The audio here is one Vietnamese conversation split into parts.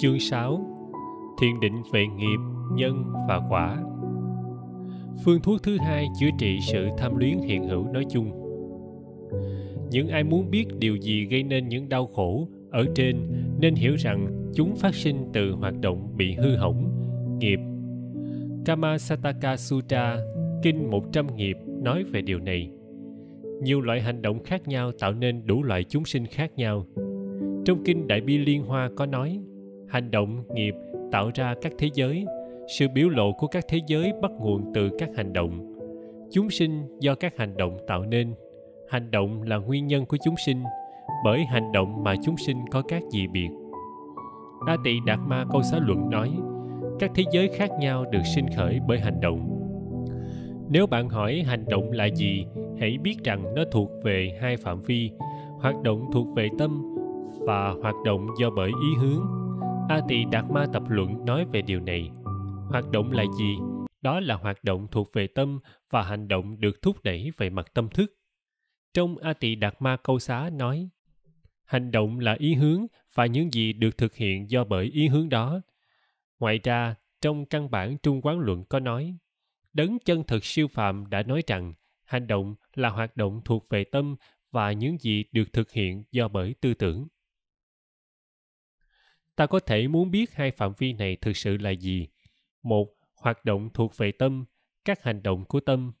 Chương 6 Thiền định về nghiệp, nhân và quả Phương thuốc thứ hai chữa trị sự tham luyến hiện hữu nói chung Những ai muốn biết điều gì gây nên những đau khổ ở trên nên hiểu rằng chúng phát sinh từ hoạt động bị hư hỏng, nghiệp. Kamasataka Sutra, Kinh 100 nghiệp nói về điều này. Nhiều loại hành động khác nhau tạo nên đủ loại chúng sinh khác nhau. Trong Kinh Đại Bi Liên Hoa có nói, hành động nghiệp tạo ra các thế giới sự biểu lộ của các thế giới bắt nguồn từ các hành động chúng sinh do các hành động tạo nên hành động là nguyên nhân của chúng sinh bởi hành động mà chúng sinh có các gì biệt a tỳ đạt ma câu xá luận nói các thế giới khác nhau được sinh khởi bởi hành động nếu bạn hỏi hành động là gì hãy biết rằng nó thuộc về hai phạm vi hoạt động thuộc về tâm và hoạt động do bởi ý hướng a tỳ đạt ma tập luận nói về điều này hoạt động là gì đó là hoạt động thuộc về tâm và hành động được thúc đẩy về mặt tâm thức trong a tỳ đạt ma câu xá nói hành động là ý hướng và những gì được thực hiện do bởi ý hướng đó ngoài ra trong căn bản trung quán luận có nói đấng chân thực siêu phạm đã nói rằng hành động là hoạt động thuộc về tâm và những gì được thực hiện do bởi tư tưởng ta có thể muốn biết hai phạm vi này thực sự là gì. Một, hoạt động thuộc về tâm, các hành động của tâm.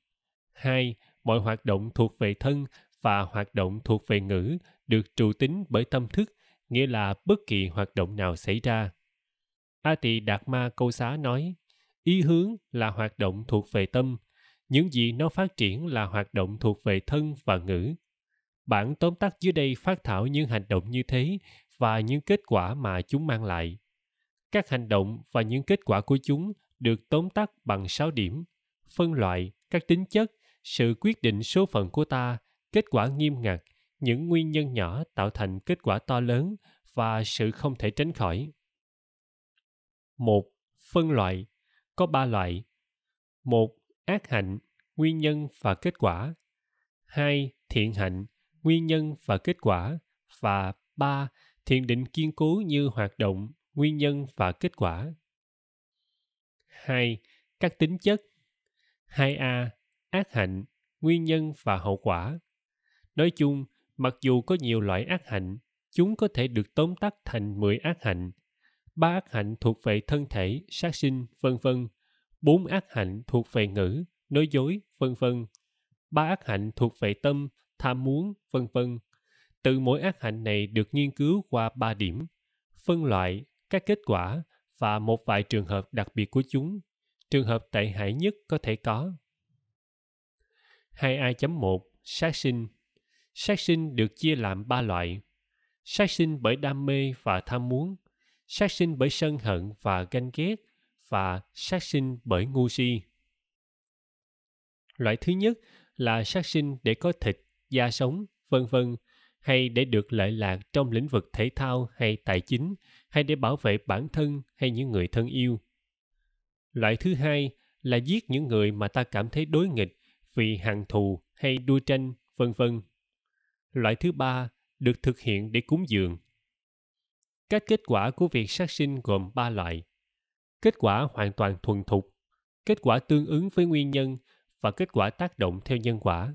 Hai, mọi hoạt động thuộc về thân và hoạt động thuộc về ngữ được trụ tính bởi tâm thức, nghĩa là bất kỳ hoạt động nào xảy ra. A Tỳ Đạt Ma Câu Xá nói, ý hướng là hoạt động thuộc về tâm, những gì nó phát triển là hoạt động thuộc về thân và ngữ. Bản tóm tắt dưới đây phát thảo những hành động như thế và những kết quả mà chúng mang lại các hành động và những kết quả của chúng được tóm tắt bằng 6 điểm, phân loại, các tính chất, sự quyết định số phận của ta, kết quả nghiêm ngặt, những nguyên nhân nhỏ tạo thành kết quả to lớn và sự không thể tránh khỏi. 1. Phân loại có 3 loại. 1. Ác hạnh, nguyên nhân và kết quả. 2. Thiện hạnh, nguyên nhân và kết quả và 3 thiền định kiên cố như hoạt động nguyên nhân và kết quả 2. các tính chất 2a ác hạnh nguyên nhân và hậu quả nói chung mặc dù có nhiều loại ác hạnh chúng có thể được tóm tắt thành 10 ác hạnh ba ác hạnh thuộc về thân thể sát sinh vân vân bốn ác hạnh thuộc về ngữ nói dối vân vân ba ác hạnh thuộc về tâm tham muốn vân vân từ mỗi ác hạnh này được nghiên cứu qua ba điểm phân loại các kết quả và một vài trường hợp đặc biệt của chúng trường hợp tệ hại nhất có thể có 2a.1 sát sinh sát sinh được chia làm ba loại sát sinh bởi đam mê và tham muốn sát sinh bởi sân hận và ganh ghét và sát sinh bởi ngu si loại thứ nhất là sát sinh để có thịt da sống vân vân hay để được lợi lạc trong lĩnh vực thể thao hay tài chính hay để bảo vệ bản thân hay những người thân yêu loại thứ hai là giết những người mà ta cảm thấy đối nghịch vì hàng thù hay đua tranh vân vân loại thứ ba được thực hiện để cúng dường các kết quả của việc sát sinh gồm ba loại kết quả hoàn toàn thuần thục kết quả tương ứng với nguyên nhân và kết quả tác động theo nhân quả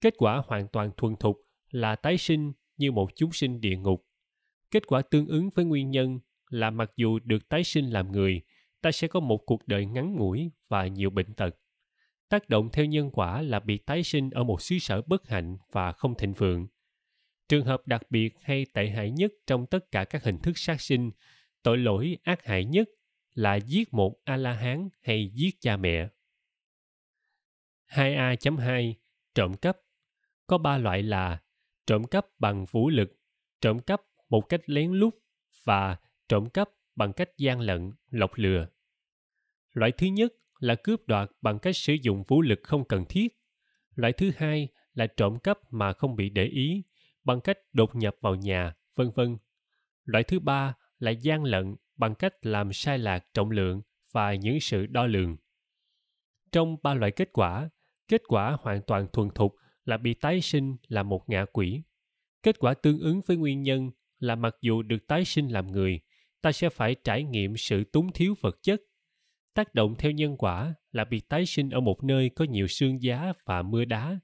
kết quả hoàn toàn thuần thục là tái sinh như một chúng sinh địa ngục. Kết quả tương ứng với nguyên nhân là mặc dù được tái sinh làm người, ta sẽ có một cuộc đời ngắn ngủi và nhiều bệnh tật. Tác động theo nhân quả là bị tái sinh ở một xứ sở bất hạnh và không thịnh vượng. Trường hợp đặc biệt hay tệ hại nhất trong tất cả các hình thức sát sinh, tội lỗi ác hại nhất là giết một A-la-hán hay giết cha mẹ. 2A.2 Trộm cắp Có ba loại là trộm cắp bằng vũ lực, trộm cắp một cách lén lút và trộm cắp bằng cách gian lận, lọc lừa. Loại thứ nhất là cướp đoạt bằng cách sử dụng vũ lực không cần thiết. Loại thứ hai là trộm cắp mà không bị để ý, bằng cách đột nhập vào nhà, vân vân. Loại thứ ba là gian lận bằng cách làm sai lạc trọng lượng và những sự đo lường. Trong ba loại kết quả, kết quả hoàn toàn thuần thục là bị tái sinh là một ngạ quỷ. Kết quả tương ứng với nguyên nhân là mặc dù được tái sinh làm người, ta sẽ phải trải nghiệm sự túng thiếu vật chất. Tác động theo nhân quả là bị tái sinh ở một nơi có nhiều sương giá và mưa đá.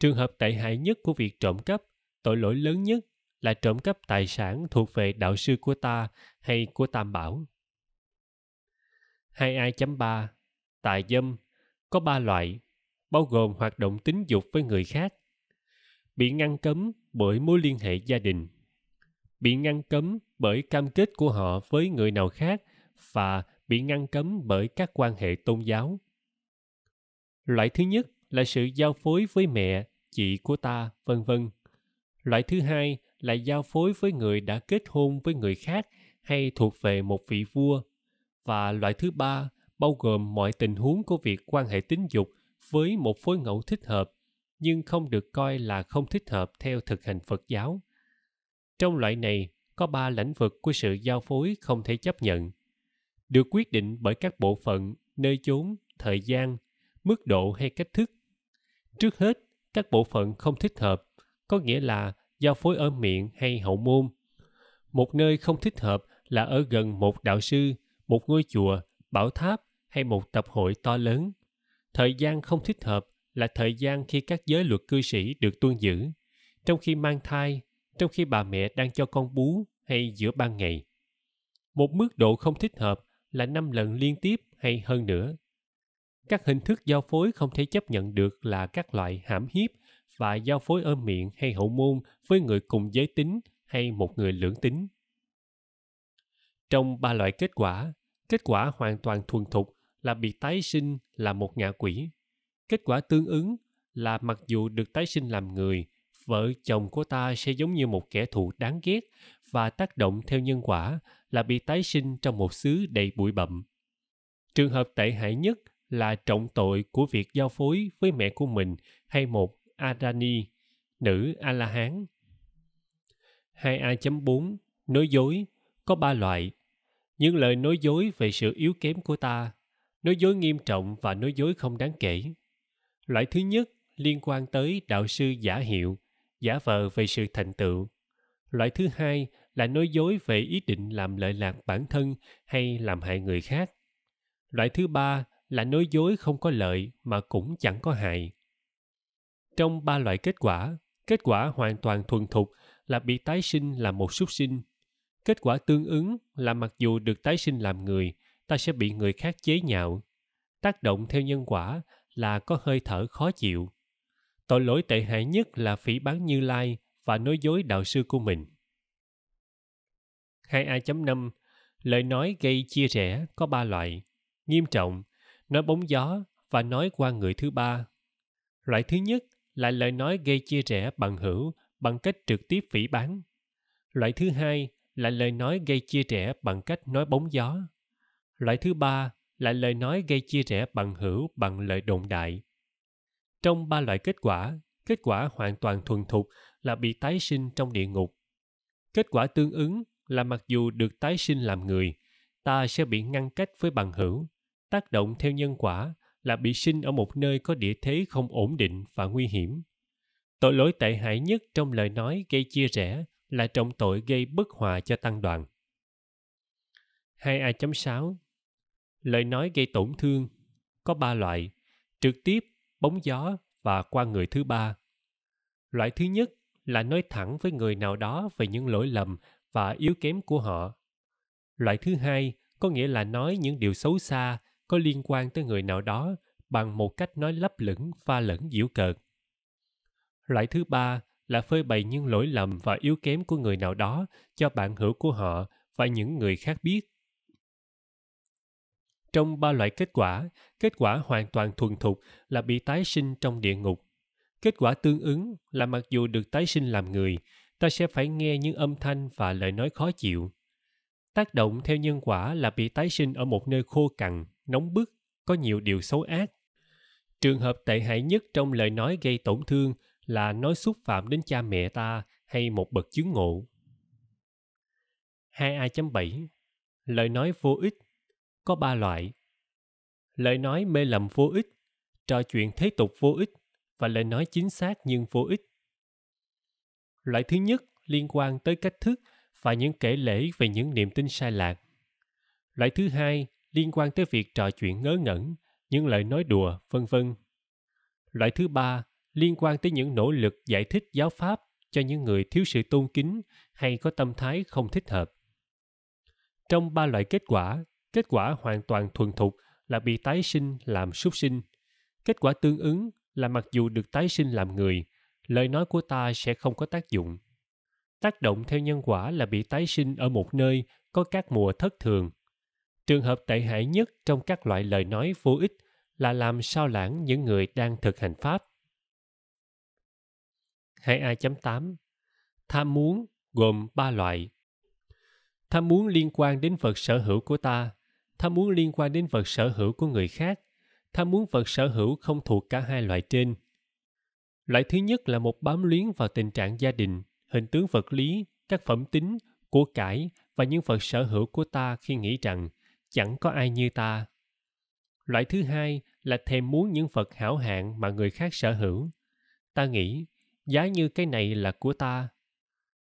Trường hợp tệ hại nhất của việc trộm cắp, tội lỗi lớn nhất là trộm cắp tài sản thuộc về đạo sư của ta hay của Tam Bảo. 2A.3 tài dâm có ba loại bao gồm hoạt động tính dục với người khác bị ngăn cấm bởi mối liên hệ gia đình bị ngăn cấm bởi cam kết của họ với người nào khác và bị ngăn cấm bởi các quan hệ tôn giáo loại thứ nhất là sự giao phối với mẹ chị của ta vân vân loại thứ hai là giao phối với người đã kết hôn với người khác hay thuộc về một vị vua và loại thứ ba bao gồm mọi tình huống của việc quan hệ tính dục với một phối ngẫu thích hợp nhưng không được coi là không thích hợp theo thực hành phật giáo trong loại này có ba lĩnh vực của sự giao phối không thể chấp nhận được quyết định bởi các bộ phận nơi chốn thời gian mức độ hay cách thức trước hết các bộ phận không thích hợp có nghĩa là giao phối ở miệng hay hậu môn một nơi không thích hợp là ở gần một đạo sư một ngôi chùa bảo tháp hay một tập hội to lớn Thời gian không thích hợp là thời gian khi các giới luật cư sĩ được tuân giữ, trong khi mang thai, trong khi bà mẹ đang cho con bú hay giữa ban ngày. Một mức độ không thích hợp là năm lần liên tiếp hay hơn nữa. Các hình thức giao phối không thể chấp nhận được là các loại hãm hiếp và giao phối ôm miệng hay hậu môn với người cùng giới tính hay một người lưỡng tính. Trong ba loại kết quả, kết quả hoàn toàn thuần thục là bị tái sinh là một ngạ quỷ. Kết quả tương ứng là mặc dù được tái sinh làm người, vợ chồng của ta sẽ giống như một kẻ thù đáng ghét và tác động theo nhân quả là bị tái sinh trong một xứ đầy bụi bậm. Trường hợp tệ hại nhất là trọng tội của việc giao phối với mẹ của mình hay một Adani, nữ A-la-hán. 2A.4 Nói dối có ba loại. Những lời nói dối về sự yếu kém của ta nói dối nghiêm trọng và nói dối không đáng kể loại thứ nhất liên quan tới đạo sư giả hiệu giả vờ về sự thành tựu loại thứ hai là nói dối về ý định làm lợi lạc bản thân hay làm hại người khác loại thứ ba là nói dối không có lợi mà cũng chẳng có hại trong ba loại kết quả kết quả hoàn toàn thuần thục là bị tái sinh là một súc sinh kết quả tương ứng là mặc dù được tái sinh làm người ta sẽ bị người khác chế nhạo tác động theo nhân quả là có hơi thở khó chịu tội lỗi tệ hại nhất là phỉ bán như lai và nói dối đạo sư của mình 2a.5 Lời nói gây chia rẽ có ba loại nghiêm trọng nói bóng gió và nói qua người thứ ba loại thứ nhất là lời nói gây chia rẽ bằng hữu bằng cách trực tiếp phỉ bán loại thứ hai là lời nói gây chia rẽ bằng cách nói bóng gió Loại thứ ba là lời nói gây chia rẽ bằng hữu bằng lời đồn đại. Trong ba loại kết quả, kết quả hoàn toàn thuần thục là bị tái sinh trong địa ngục. Kết quả tương ứng là mặc dù được tái sinh làm người, ta sẽ bị ngăn cách với bằng hữu, tác động theo nhân quả là bị sinh ở một nơi có địa thế không ổn định và nguy hiểm. Tội lỗi tệ hại nhất trong lời nói gây chia rẽ là trọng tội gây bất hòa cho tăng đoàn. 2A.6 lời nói gây tổn thương có ba loại trực tiếp bóng gió và qua người thứ ba loại thứ nhất là nói thẳng với người nào đó về những lỗi lầm và yếu kém của họ loại thứ hai có nghĩa là nói những điều xấu xa có liên quan tới người nào đó bằng một cách nói lấp lửng pha lẫn diễu cợt loại thứ ba là phơi bày những lỗi lầm và yếu kém của người nào đó cho bạn hữu của họ và những người khác biết trong ba loại kết quả, kết quả hoàn toàn thuần thục là bị tái sinh trong địa ngục. Kết quả tương ứng là mặc dù được tái sinh làm người, ta sẽ phải nghe những âm thanh và lời nói khó chịu. Tác động theo nhân quả là bị tái sinh ở một nơi khô cằn, nóng bức, có nhiều điều xấu ác. Trường hợp tệ hại nhất trong lời nói gây tổn thương là nói xúc phạm đến cha mẹ ta hay một bậc chứng ngộ. 2A.7 Lời nói vô ích có ba loại. Lời nói mê lầm vô ích, trò chuyện thế tục vô ích và lời nói chính xác nhưng vô ích. Loại thứ nhất liên quan tới cách thức và những kể lễ về những niềm tin sai lạc. Loại thứ hai liên quan tới việc trò chuyện ngớ ngẩn, những lời nói đùa, vân vân. Loại thứ ba liên quan tới những nỗ lực giải thích giáo pháp cho những người thiếu sự tôn kính hay có tâm thái không thích hợp. Trong ba loại kết quả kết quả hoàn toàn thuần thục là bị tái sinh làm súc sinh kết quả tương ứng là mặc dù được tái sinh làm người lời nói của ta sẽ không có tác dụng tác động theo nhân quả là bị tái sinh ở một nơi có các mùa thất thường trường hợp tệ hại nhất trong các loại lời nói vô ích là làm sao lãng những người đang thực hành pháp 22.8 Tham muốn gồm ba loại. Tham muốn liên quan đến vật sở hữu của ta, tham muốn liên quan đến vật sở hữu của người khác tham muốn vật sở hữu không thuộc cả hai loại trên loại thứ nhất là một bám luyến vào tình trạng gia đình hình tướng vật lý các phẩm tính của cải và những vật sở hữu của ta khi nghĩ rằng chẳng có ai như ta loại thứ hai là thèm muốn những vật hảo hạng mà người khác sở hữu ta nghĩ giá như cái này là của ta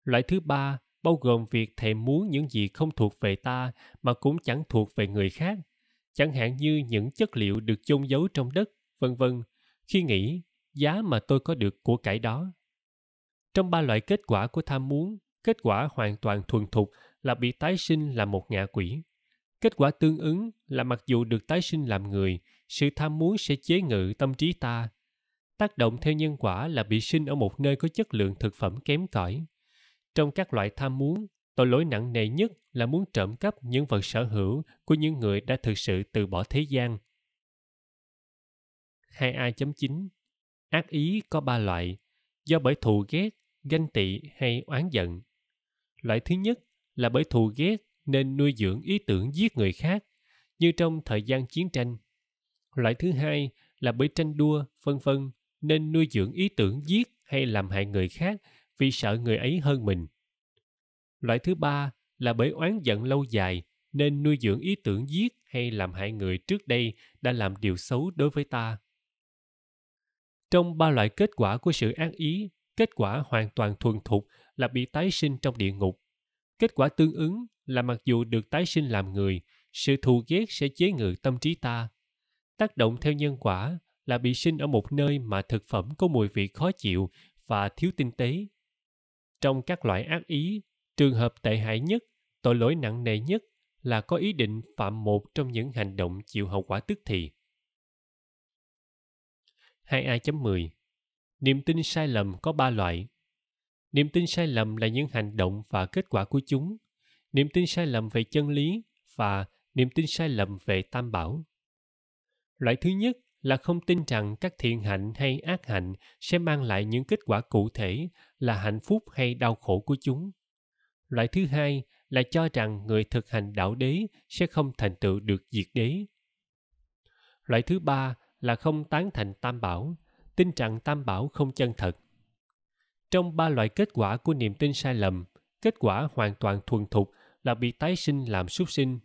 loại thứ ba bao gồm việc thèm muốn những gì không thuộc về ta mà cũng chẳng thuộc về người khác, chẳng hạn như những chất liệu được chôn giấu trong đất, vân vân, khi nghĩ giá mà tôi có được của cải đó. Trong ba loại kết quả của tham muốn, kết quả hoàn toàn thuần thục là bị tái sinh là một ngạ quỷ. Kết quả tương ứng là mặc dù được tái sinh làm người, sự tham muốn sẽ chế ngự tâm trí ta. Tác động theo nhân quả là bị sinh ở một nơi có chất lượng thực phẩm kém cỏi, trong các loại tham muốn, tội lỗi nặng nề nhất là muốn trộm cắp những vật sở hữu của những người đã thực sự từ bỏ thế gian. 2A.9 Ác ý có ba loại, do bởi thù ghét, ganh tị hay oán giận. Loại thứ nhất là bởi thù ghét nên nuôi dưỡng ý tưởng giết người khác, như trong thời gian chiến tranh. Loại thứ hai là bởi tranh đua, vân vân nên nuôi dưỡng ý tưởng giết hay làm hại người khác vì sợ người ấy hơn mình loại thứ ba là bởi oán giận lâu dài nên nuôi dưỡng ý tưởng giết hay làm hại người trước đây đã làm điều xấu đối với ta trong ba loại kết quả của sự ác ý kết quả hoàn toàn thuần thục là bị tái sinh trong địa ngục kết quả tương ứng là mặc dù được tái sinh làm người sự thù ghét sẽ chế ngự tâm trí ta tác động theo nhân quả là bị sinh ở một nơi mà thực phẩm có mùi vị khó chịu và thiếu tinh tế trong các loại ác ý trường hợp tệ hại nhất tội lỗi nặng nề nhất là có ý định phạm một trong những hành động chịu hậu quả tức thì 2a.10 Niềm tin sai lầm có 3 loại. Niềm tin sai lầm là những hành động và kết quả của chúng. Niềm tin sai lầm về chân lý và niềm tin sai lầm về tam bảo. Loại thứ nhất là không tin rằng các thiện hạnh hay ác hạnh sẽ mang lại những kết quả cụ thể là hạnh phúc hay đau khổ của chúng loại thứ hai là cho rằng người thực hành đạo đế sẽ không thành tựu được diệt đế loại thứ ba là không tán thành tam bảo tin rằng tam bảo không chân thật trong ba loại kết quả của niềm tin sai lầm kết quả hoàn toàn thuần thục là bị tái sinh làm súc sinh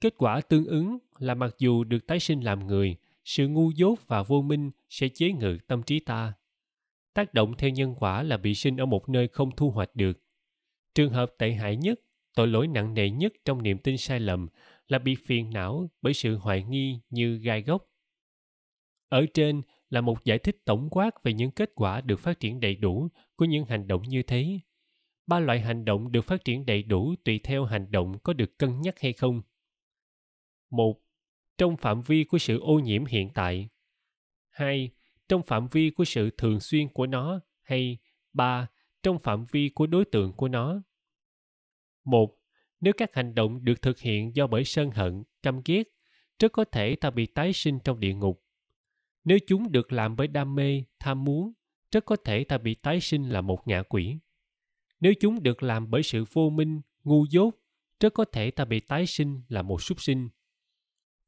kết quả tương ứng là mặc dù được tái sinh làm người sự ngu dốt và vô minh sẽ chế ngự tâm trí ta tác động theo nhân quả là bị sinh ở một nơi không thu hoạch được trường hợp tệ hại nhất tội lỗi nặng nề nhất trong niềm tin sai lầm là bị phiền não bởi sự hoài nghi như gai góc ở trên là một giải thích tổng quát về những kết quả được phát triển đầy đủ của những hành động như thế ba loại hành động được phát triển đầy đủ tùy theo hành động có được cân nhắc hay không một trong phạm vi của sự ô nhiễm hiện tại. 2. Trong phạm vi của sự thường xuyên của nó hay ba Trong phạm vi của đối tượng của nó. Một Nếu các hành động được thực hiện do bởi sân hận, căm ghét, rất có thể ta bị tái sinh trong địa ngục. Nếu chúng được làm bởi đam mê, tham muốn, rất có thể ta bị tái sinh là một ngạ quỷ. Nếu chúng được làm bởi sự vô minh, ngu dốt, rất có thể ta bị tái sinh là một súc sinh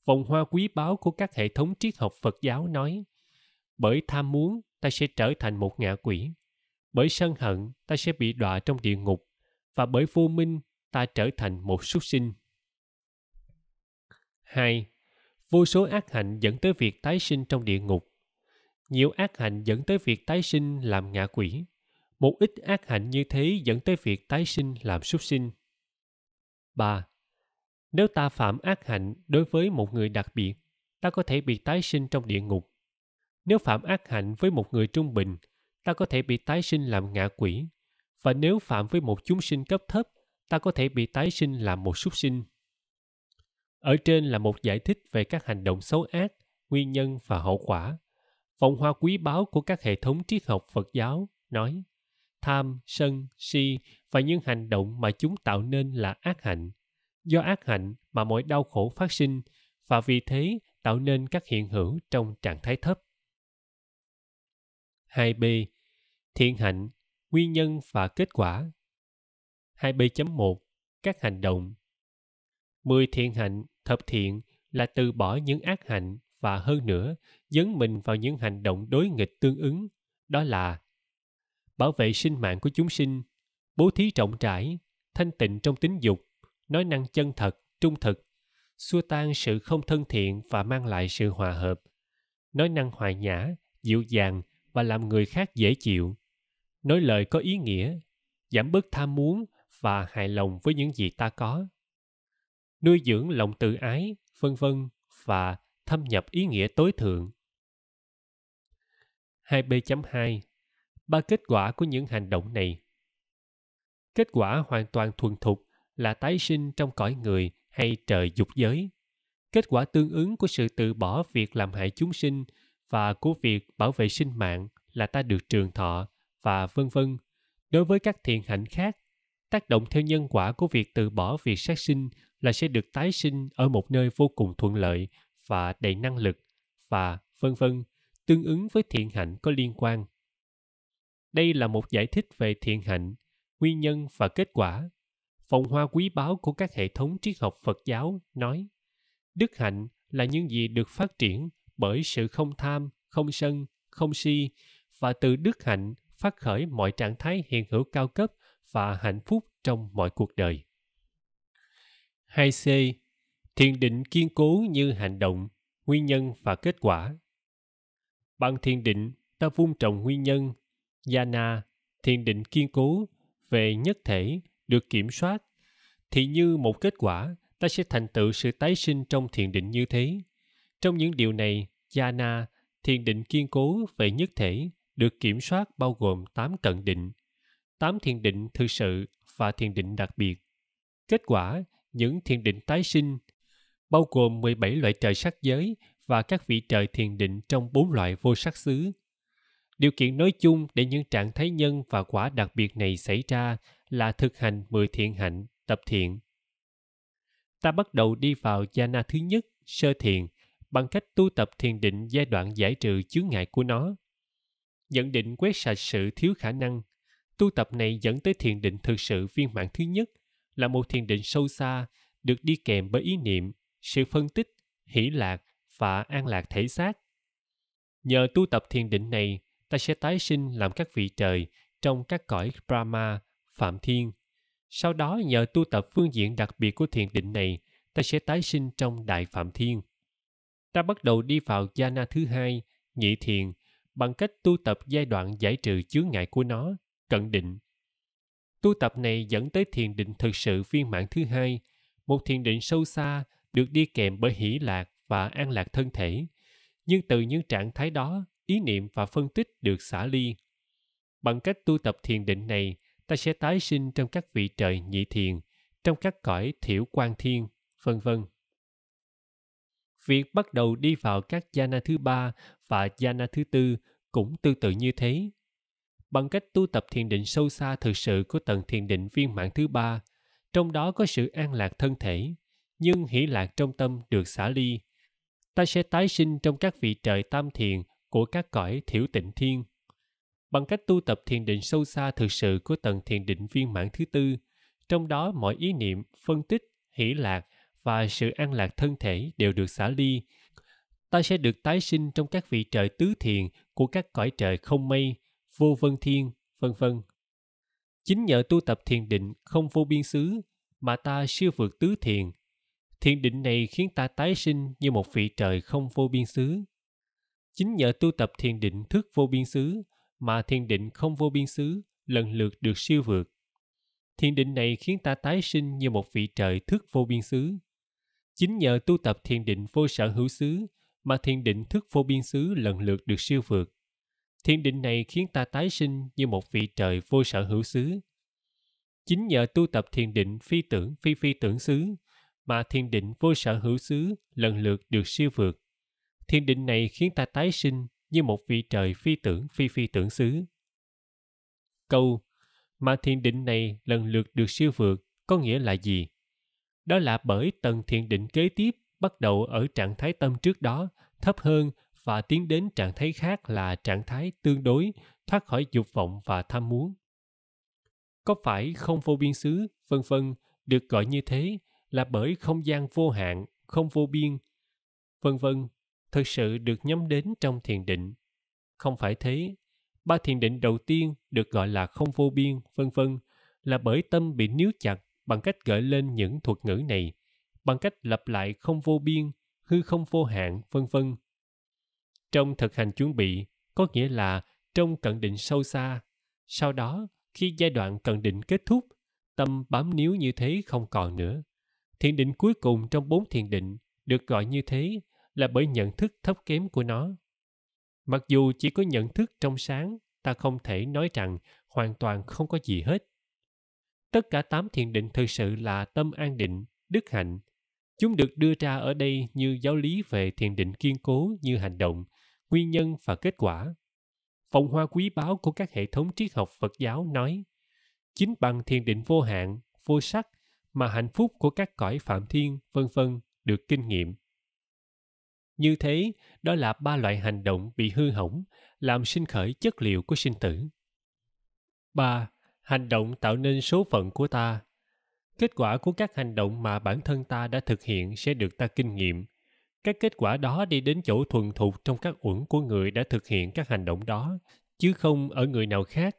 vòng hoa quý báu của các hệ thống triết học Phật giáo nói bởi tham muốn ta sẽ trở thành một ngạ quỷ bởi sân hận ta sẽ bị đọa trong địa ngục và bởi vô minh ta trở thành một súc sinh. 2. Vô số ác hạnh dẫn tới việc tái sinh trong địa ngục. Nhiều ác hạnh dẫn tới việc tái sinh làm ngạ quỷ. Một ít ác hạnh như thế dẫn tới việc tái sinh làm súc sinh. 3. Nếu ta phạm ác hạnh đối với một người đặc biệt, ta có thể bị tái sinh trong địa ngục. Nếu phạm ác hạnh với một người trung bình, ta có thể bị tái sinh làm ngạ quỷ. Và nếu phạm với một chúng sinh cấp thấp, ta có thể bị tái sinh làm một súc sinh. Ở trên là một giải thích về các hành động xấu ác, nguyên nhân và hậu quả. Vòng hoa quý báu của các hệ thống triết học Phật giáo nói tham, sân, si và những hành động mà chúng tạo nên là ác hạnh do ác hạnh mà mọi đau khổ phát sinh và vì thế tạo nên các hiện hữu trong trạng thái thấp. 2b. Thiện hạnh, nguyên nhân và kết quả. 2b.1. Các hành động. 10 thiện hạnh, thập thiện là từ bỏ những ác hạnh và hơn nữa, dấn mình vào những hành động đối nghịch tương ứng, đó là bảo vệ sinh mạng của chúng sinh, bố thí trọng trải, thanh tịnh trong tính dục, nói năng chân thật trung thực xua tan sự không thân thiện và mang lại sự hòa hợp nói năng hòa nhã dịu dàng và làm người khác dễ chịu nói lời có ý nghĩa giảm bớt tham muốn và hài lòng với những gì ta có nuôi dưỡng lòng tự ái vân vân và thâm nhập ý nghĩa tối thượng 2b.2 ba kết quả của những hành động này kết quả hoàn toàn thuần thục là tái sinh trong cõi người hay trời dục giới. Kết quả tương ứng của sự từ bỏ việc làm hại chúng sinh và của việc bảo vệ sinh mạng là ta được trường thọ và vân vân. Đối với các thiện hạnh khác, tác động theo nhân quả của việc từ bỏ việc sát sinh là sẽ được tái sinh ở một nơi vô cùng thuận lợi và đầy năng lực và vân vân tương ứng với thiện hạnh có liên quan. Đây là một giải thích về thiện hạnh, nguyên nhân và kết quả Phòng hoa quý báu của các hệ thống triết học Phật giáo nói Đức hạnh là những gì được phát triển bởi sự không tham, không sân, không si và từ đức hạnh phát khởi mọi trạng thái hiện hữu cao cấp và hạnh phúc trong mọi cuộc đời. 2C. Thiền định kiên cố như hành động, nguyên nhân và kết quả. Bằng thiền định, ta vun trồng nguyên nhân, yana, thiền định kiên cố về nhất thể được kiểm soát thì như một kết quả ta sẽ thành tựu sự tái sinh trong thiền định như thế trong những điều này jhana thiền định kiên cố về nhất thể được kiểm soát bao gồm tám cận định, tám thiền định thực sự và thiền định đặc biệt. Kết quả, những thiền định tái sinh bao gồm 17 loại trời sắc giới và các vị trời thiền định trong bốn loại vô sắc xứ. Điều kiện nói chung để những trạng thái nhân và quả đặc biệt này xảy ra là thực hành mười thiện hạnh, tập thiện. Ta bắt đầu đi vào gia na thứ nhất, sơ thiện, bằng cách tu tập thiền định giai đoạn giải trừ chướng ngại của nó. Nhận định quét sạch sự thiếu khả năng, tu tập này dẫn tới thiền định thực sự viên mãn thứ nhất là một thiền định sâu xa được đi kèm bởi ý niệm, sự phân tích, hỷ lạc và an lạc thể xác. Nhờ tu tập thiền định này, ta sẽ tái sinh làm các vị trời trong các cõi Brahma Phạm Thiên. Sau đó nhờ tu tập phương diện đặc biệt của thiền định này, ta sẽ tái sinh trong Đại Phạm Thiên. Ta bắt đầu đi vào gia na thứ hai, nhị thiền, bằng cách tu tập giai đoạn giải trừ chướng ngại của nó, cận định. Tu tập này dẫn tới thiền định thực sự viên mãn thứ hai, một thiền định sâu xa được đi kèm bởi hỷ lạc và an lạc thân thể. Nhưng từ những trạng thái đó, ý niệm và phân tích được xả ly. Bằng cách tu tập thiền định này, ta sẽ tái sinh trong các vị trời nhị thiền, trong các cõi thiểu quan thiên, vân vân. Việc bắt đầu đi vào các jhana thứ ba và jhana thứ tư cũng tương tự như thế. Bằng cách tu tập thiền định sâu xa thực sự của tầng thiền định viên mãn thứ ba, trong đó có sự an lạc thân thể, nhưng hỷ lạc trong tâm được xả ly. Ta sẽ tái sinh trong các vị trời tam thiền của các cõi thiểu tịnh thiên, bằng cách tu tập thiền định sâu xa thực sự của tầng thiền định viên mãn thứ tư, trong đó mọi ý niệm, phân tích, hỷ lạc và sự an lạc thân thể đều được xả ly. Ta sẽ được tái sinh trong các vị trời tứ thiền của các cõi trời không mây, vô vân thiên, vân vân. Chính nhờ tu tập thiền định không vô biên xứ mà ta siêu vượt tứ thiền. Thiền định này khiến ta tái sinh như một vị trời không vô biên xứ. Chính nhờ tu tập thiền định thức vô biên xứ mà thiền định không vô biên xứ lần lượt được siêu vượt. Thiền định này khiến ta tái sinh như một vị trời thức vô biên xứ. Chính nhờ tu tập thiền định vô sở hữu xứ mà thiền định thức vô biên xứ lần lượt được siêu vượt. Thiền định này khiến ta tái sinh như một vị trời vô sở hữu xứ. Chính nhờ tu tập thiền định phi tưởng phi phi tưởng xứ mà thiền định vô sở hữu xứ lần lượt được siêu vượt. Thiền định này khiến ta tái sinh như một vị trời phi tưởng phi phi tưởng xứ. Câu mà thiền định này lần lượt được siêu vượt có nghĩa là gì? Đó là bởi tầng thiền định kế tiếp bắt đầu ở trạng thái tâm trước đó thấp hơn và tiến đến trạng thái khác là trạng thái tương đối thoát khỏi dục vọng và tham muốn. Có phải không vô biên xứ, vân vân được gọi như thế là bởi không gian vô hạn, không vô biên, vân vân thực sự được nhắm đến trong thiền định. Không phải thế, ba thiền định đầu tiên được gọi là không vô biên, vân vân là bởi tâm bị níu chặt bằng cách gợi lên những thuật ngữ này, bằng cách lặp lại không vô biên, hư không vô hạn, vân vân. Trong thực hành chuẩn bị, có nghĩa là trong cận định sâu xa, sau đó khi giai đoạn cận định kết thúc, tâm bám níu như thế không còn nữa. Thiền định cuối cùng trong bốn thiền định được gọi như thế là bởi nhận thức thấp kém của nó mặc dù chỉ có nhận thức trong sáng ta không thể nói rằng hoàn toàn không có gì hết tất cả tám thiền định thực sự là tâm an định đức hạnh chúng được đưa ra ở đây như giáo lý về thiền định kiên cố như hành động nguyên nhân và kết quả phòng hoa quý báu của các hệ thống triết học phật giáo nói chính bằng thiền định vô hạn vô sắc mà hạnh phúc của các cõi phạm thiên vân vân được kinh nghiệm như thế, đó là ba loại hành động bị hư hỏng, làm sinh khởi chất liệu của sinh tử. ba Hành động tạo nên số phận của ta. Kết quả của các hành động mà bản thân ta đã thực hiện sẽ được ta kinh nghiệm. Các kết quả đó đi đến chỗ thuần thục trong các uẩn của người đã thực hiện các hành động đó, chứ không ở người nào khác.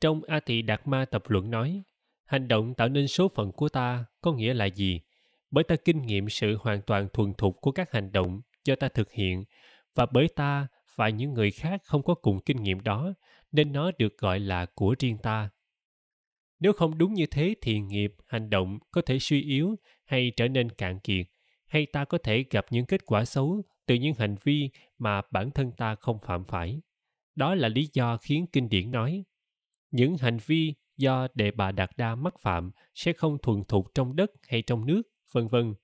Trong A Tỳ Đạt Ma tập luận nói, hành động tạo nên số phận của ta có nghĩa là gì? Bởi ta kinh nghiệm sự hoàn toàn thuần thục của các hành động do ta thực hiện và bởi ta và những người khác không có cùng kinh nghiệm đó nên nó được gọi là của riêng ta nếu không đúng như thế thì nghiệp hành động có thể suy yếu hay trở nên cạn kiệt hay ta có thể gặp những kết quả xấu từ những hành vi mà bản thân ta không phạm phải đó là lý do khiến kinh điển nói những hành vi do đệ bà đạt đa mắc phạm sẽ không thuần thục trong đất hay trong nước vân vân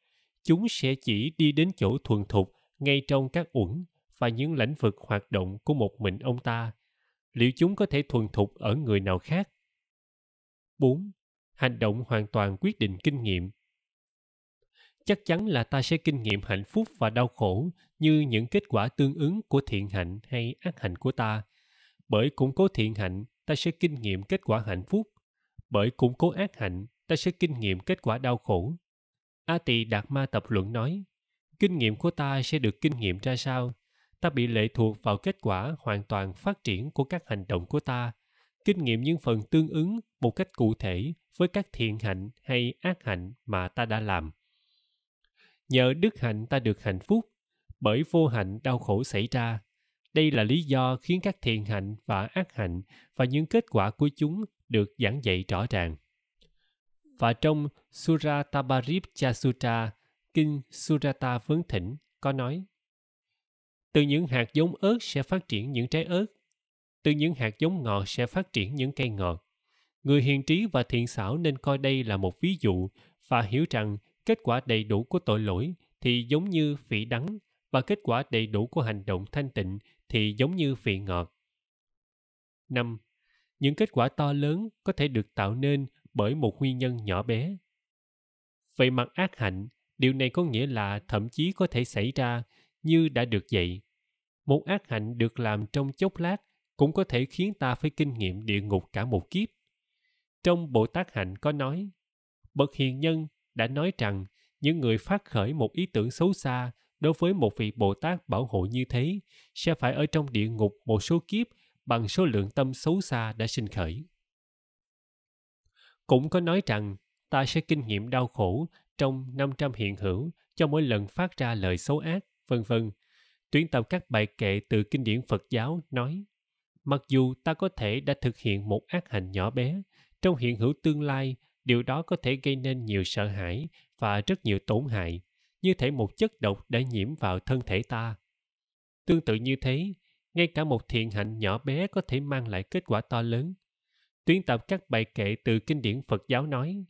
chúng sẽ chỉ đi đến chỗ thuần thục ngay trong các uẩn và những lĩnh vực hoạt động của một mình ông ta, liệu chúng có thể thuần thục ở người nào khác? 4. Hành động hoàn toàn quyết định kinh nghiệm Chắc chắn là ta sẽ kinh nghiệm hạnh phúc và đau khổ như những kết quả tương ứng của thiện hạnh hay ác hạnh của ta. Bởi củng cố thiện hạnh, ta sẽ kinh nghiệm kết quả hạnh phúc. Bởi củng cố ác hạnh, ta sẽ kinh nghiệm kết quả đau khổ. A Tỳ Đạt Ma Tập Luận nói, kinh nghiệm của ta sẽ được kinh nghiệm ra sao ta bị lệ thuộc vào kết quả hoàn toàn phát triển của các hành động của ta kinh nghiệm những phần tương ứng một cách cụ thể với các thiện hạnh hay ác hạnh mà ta đã làm nhờ đức hạnh ta được hạnh phúc bởi vô hạnh đau khổ xảy ra đây là lý do khiến các thiện hạnh và ác hạnh và những kết quả của chúng được giảng dạy rõ ràng và trong Sura Tabarip Chasutra Kinh Surata Vấn Thỉnh có nói Từ những hạt giống ớt sẽ phát triển những trái ớt, từ những hạt giống ngọt sẽ phát triển những cây ngọt. Người hiền trí và thiện xảo nên coi đây là một ví dụ và hiểu rằng kết quả đầy đủ của tội lỗi thì giống như vị đắng và kết quả đầy đủ của hành động thanh tịnh thì giống như vị ngọt. 5. Những kết quả to lớn có thể được tạo nên bởi một nguyên nhân nhỏ bé. Về mặt ác hạnh điều này có nghĩa là thậm chí có thể xảy ra như đã được dạy một ác hạnh được làm trong chốc lát cũng có thể khiến ta phải kinh nghiệm địa ngục cả một kiếp trong bộ tác hạnh có nói bậc hiền nhân đã nói rằng những người phát khởi một ý tưởng xấu xa đối với một vị bồ tát bảo hộ như thế sẽ phải ở trong địa ngục một số kiếp bằng số lượng tâm xấu xa đã sinh khởi cũng có nói rằng ta sẽ kinh nghiệm đau khổ trong 500 hiện hữu cho mỗi lần phát ra lời xấu ác, vân vân. Tuyển tập các bài kệ từ kinh điển Phật giáo nói Mặc dù ta có thể đã thực hiện một ác hành nhỏ bé, trong hiện hữu tương lai, điều đó có thể gây nên nhiều sợ hãi và rất nhiều tổn hại, như thể một chất độc đã nhiễm vào thân thể ta. Tương tự như thế, ngay cả một thiện hạnh nhỏ bé có thể mang lại kết quả to lớn. Tuyển tập các bài kệ từ kinh điển Phật giáo nói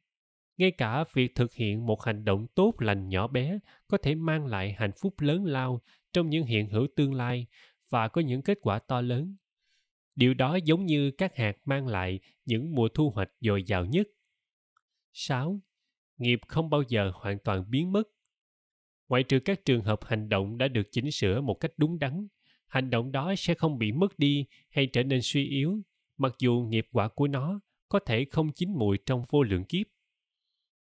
ngay cả việc thực hiện một hành động tốt lành nhỏ bé có thể mang lại hạnh phúc lớn lao trong những hiện hữu tương lai và có những kết quả to lớn điều đó giống như các hạt mang lại những mùa thu hoạch dồi dào nhất 6. Nghiệp không bao giờ hoàn toàn biến mất. Ngoại trừ các trường hợp hành động đã được chỉnh sửa một cách đúng đắn, hành động đó sẽ không bị mất đi hay trở nên suy yếu, mặc dù nghiệp quả của nó có thể không chín mùi trong vô lượng kiếp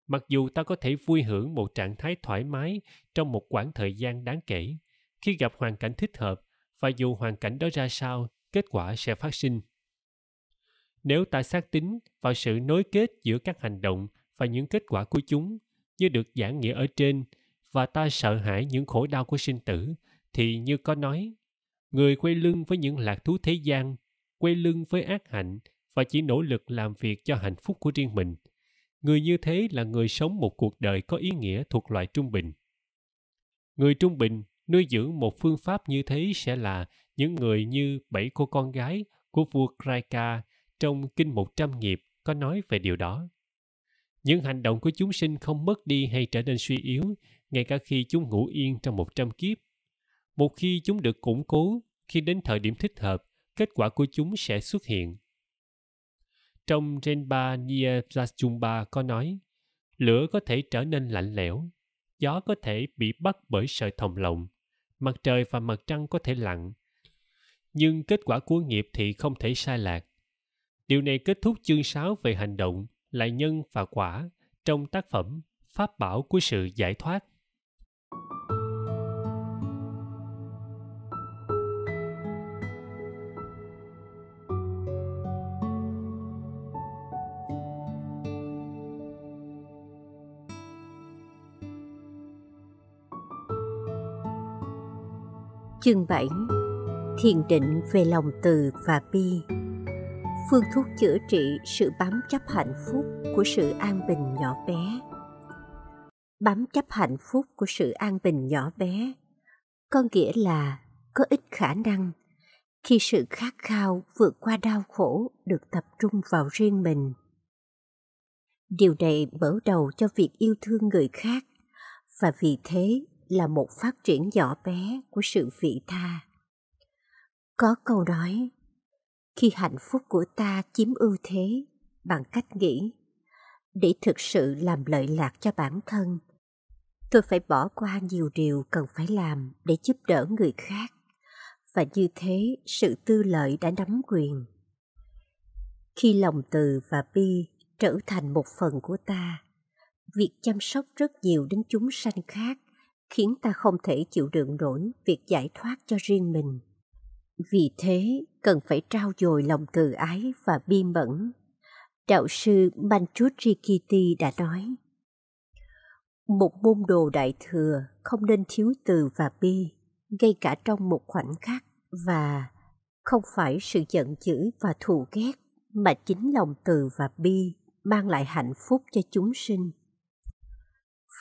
mặc dù ta có thể vui hưởng một trạng thái thoải mái trong một khoảng thời gian đáng kể khi gặp hoàn cảnh thích hợp và dù hoàn cảnh đó ra sao kết quả sẽ phát sinh nếu ta xác tính vào sự nối kết giữa các hành động và những kết quả của chúng như được giảng nghĩa ở trên và ta sợ hãi những khổ đau của sinh tử thì như có nói người quay lưng với những lạc thú thế gian quay lưng với ác hạnh và chỉ nỗ lực làm việc cho hạnh phúc của riêng mình người như thế là người sống một cuộc đời có ý nghĩa thuộc loại trung bình người trung bình nuôi dưỡng một phương pháp như thế sẽ là những người như bảy cô con gái của vua Kraika trong Kinh 100 nghiệp có nói về điều đó. Những hành động của chúng sinh không mất đi hay trở nên suy yếu ngay cả khi chúng ngủ yên trong 100 kiếp. Một khi chúng được củng cố, khi đến thời điểm thích hợp, kết quả của chúng sẽ xuất hiện. Trong Renpa Nyerajumba có nói, lửa có thể trở nên lạnh lẽo, gió có thể bị bắt bởi sợi thòng lọng, mặt trời và mặt trăng có thể lặn. Nhưng kết quả của nghiệp thì không thể sai lạc. Điều này kết thúc chương 6 về hành động, lại nhân và quả trong tác phẩm Pháp bảo của sự giải thoát. Chương 7 Thiền định về lòng từ và bi Phương thuốc chữa trị sự bám chấp hạnh phúc của sự an bình nhỏ bé Bám chấp hạnh phúc của sự an bình nhỏ bé Có nghĩa là có ít khả năng khi sự khát khao vượt qua đau khổ được tập trung vào riêng mình. Điều này mở đầu cho việc yêu thương người khác và vì thế là một phát triển nhỏ bé của sự vị tha. Có câu nói, khi hạnh phúc của ta chiếm ưu thế bằng cách nghĩ, để thực sự làm lợi lạc cho bản thân, tôi phải bỏ qua nhiều điều cần phải làm để giúp đỡ người khác, và như thế sự tư lợi đã nắm quyền. Khi lòng từ và bi trở thành một phần của ta, việc chăm sóc rất nhiều đến chúng sanh khác khiến ta không thể chịu đựng nổi việc giải thoát cho riêng mình. Vì thế, cần phải trao dồi lòng từ ái và bi mẫn. Đạo sư Manchut Rikiti đã nói, Một môn đồ đại thừa không nên thiếu từ và bi, ngay cả trong một khoảnh khắc và không phải sự giận dữ và thù ghét mà chính lòng từ và bi mang lại hạnh phúc cho chúng sinh.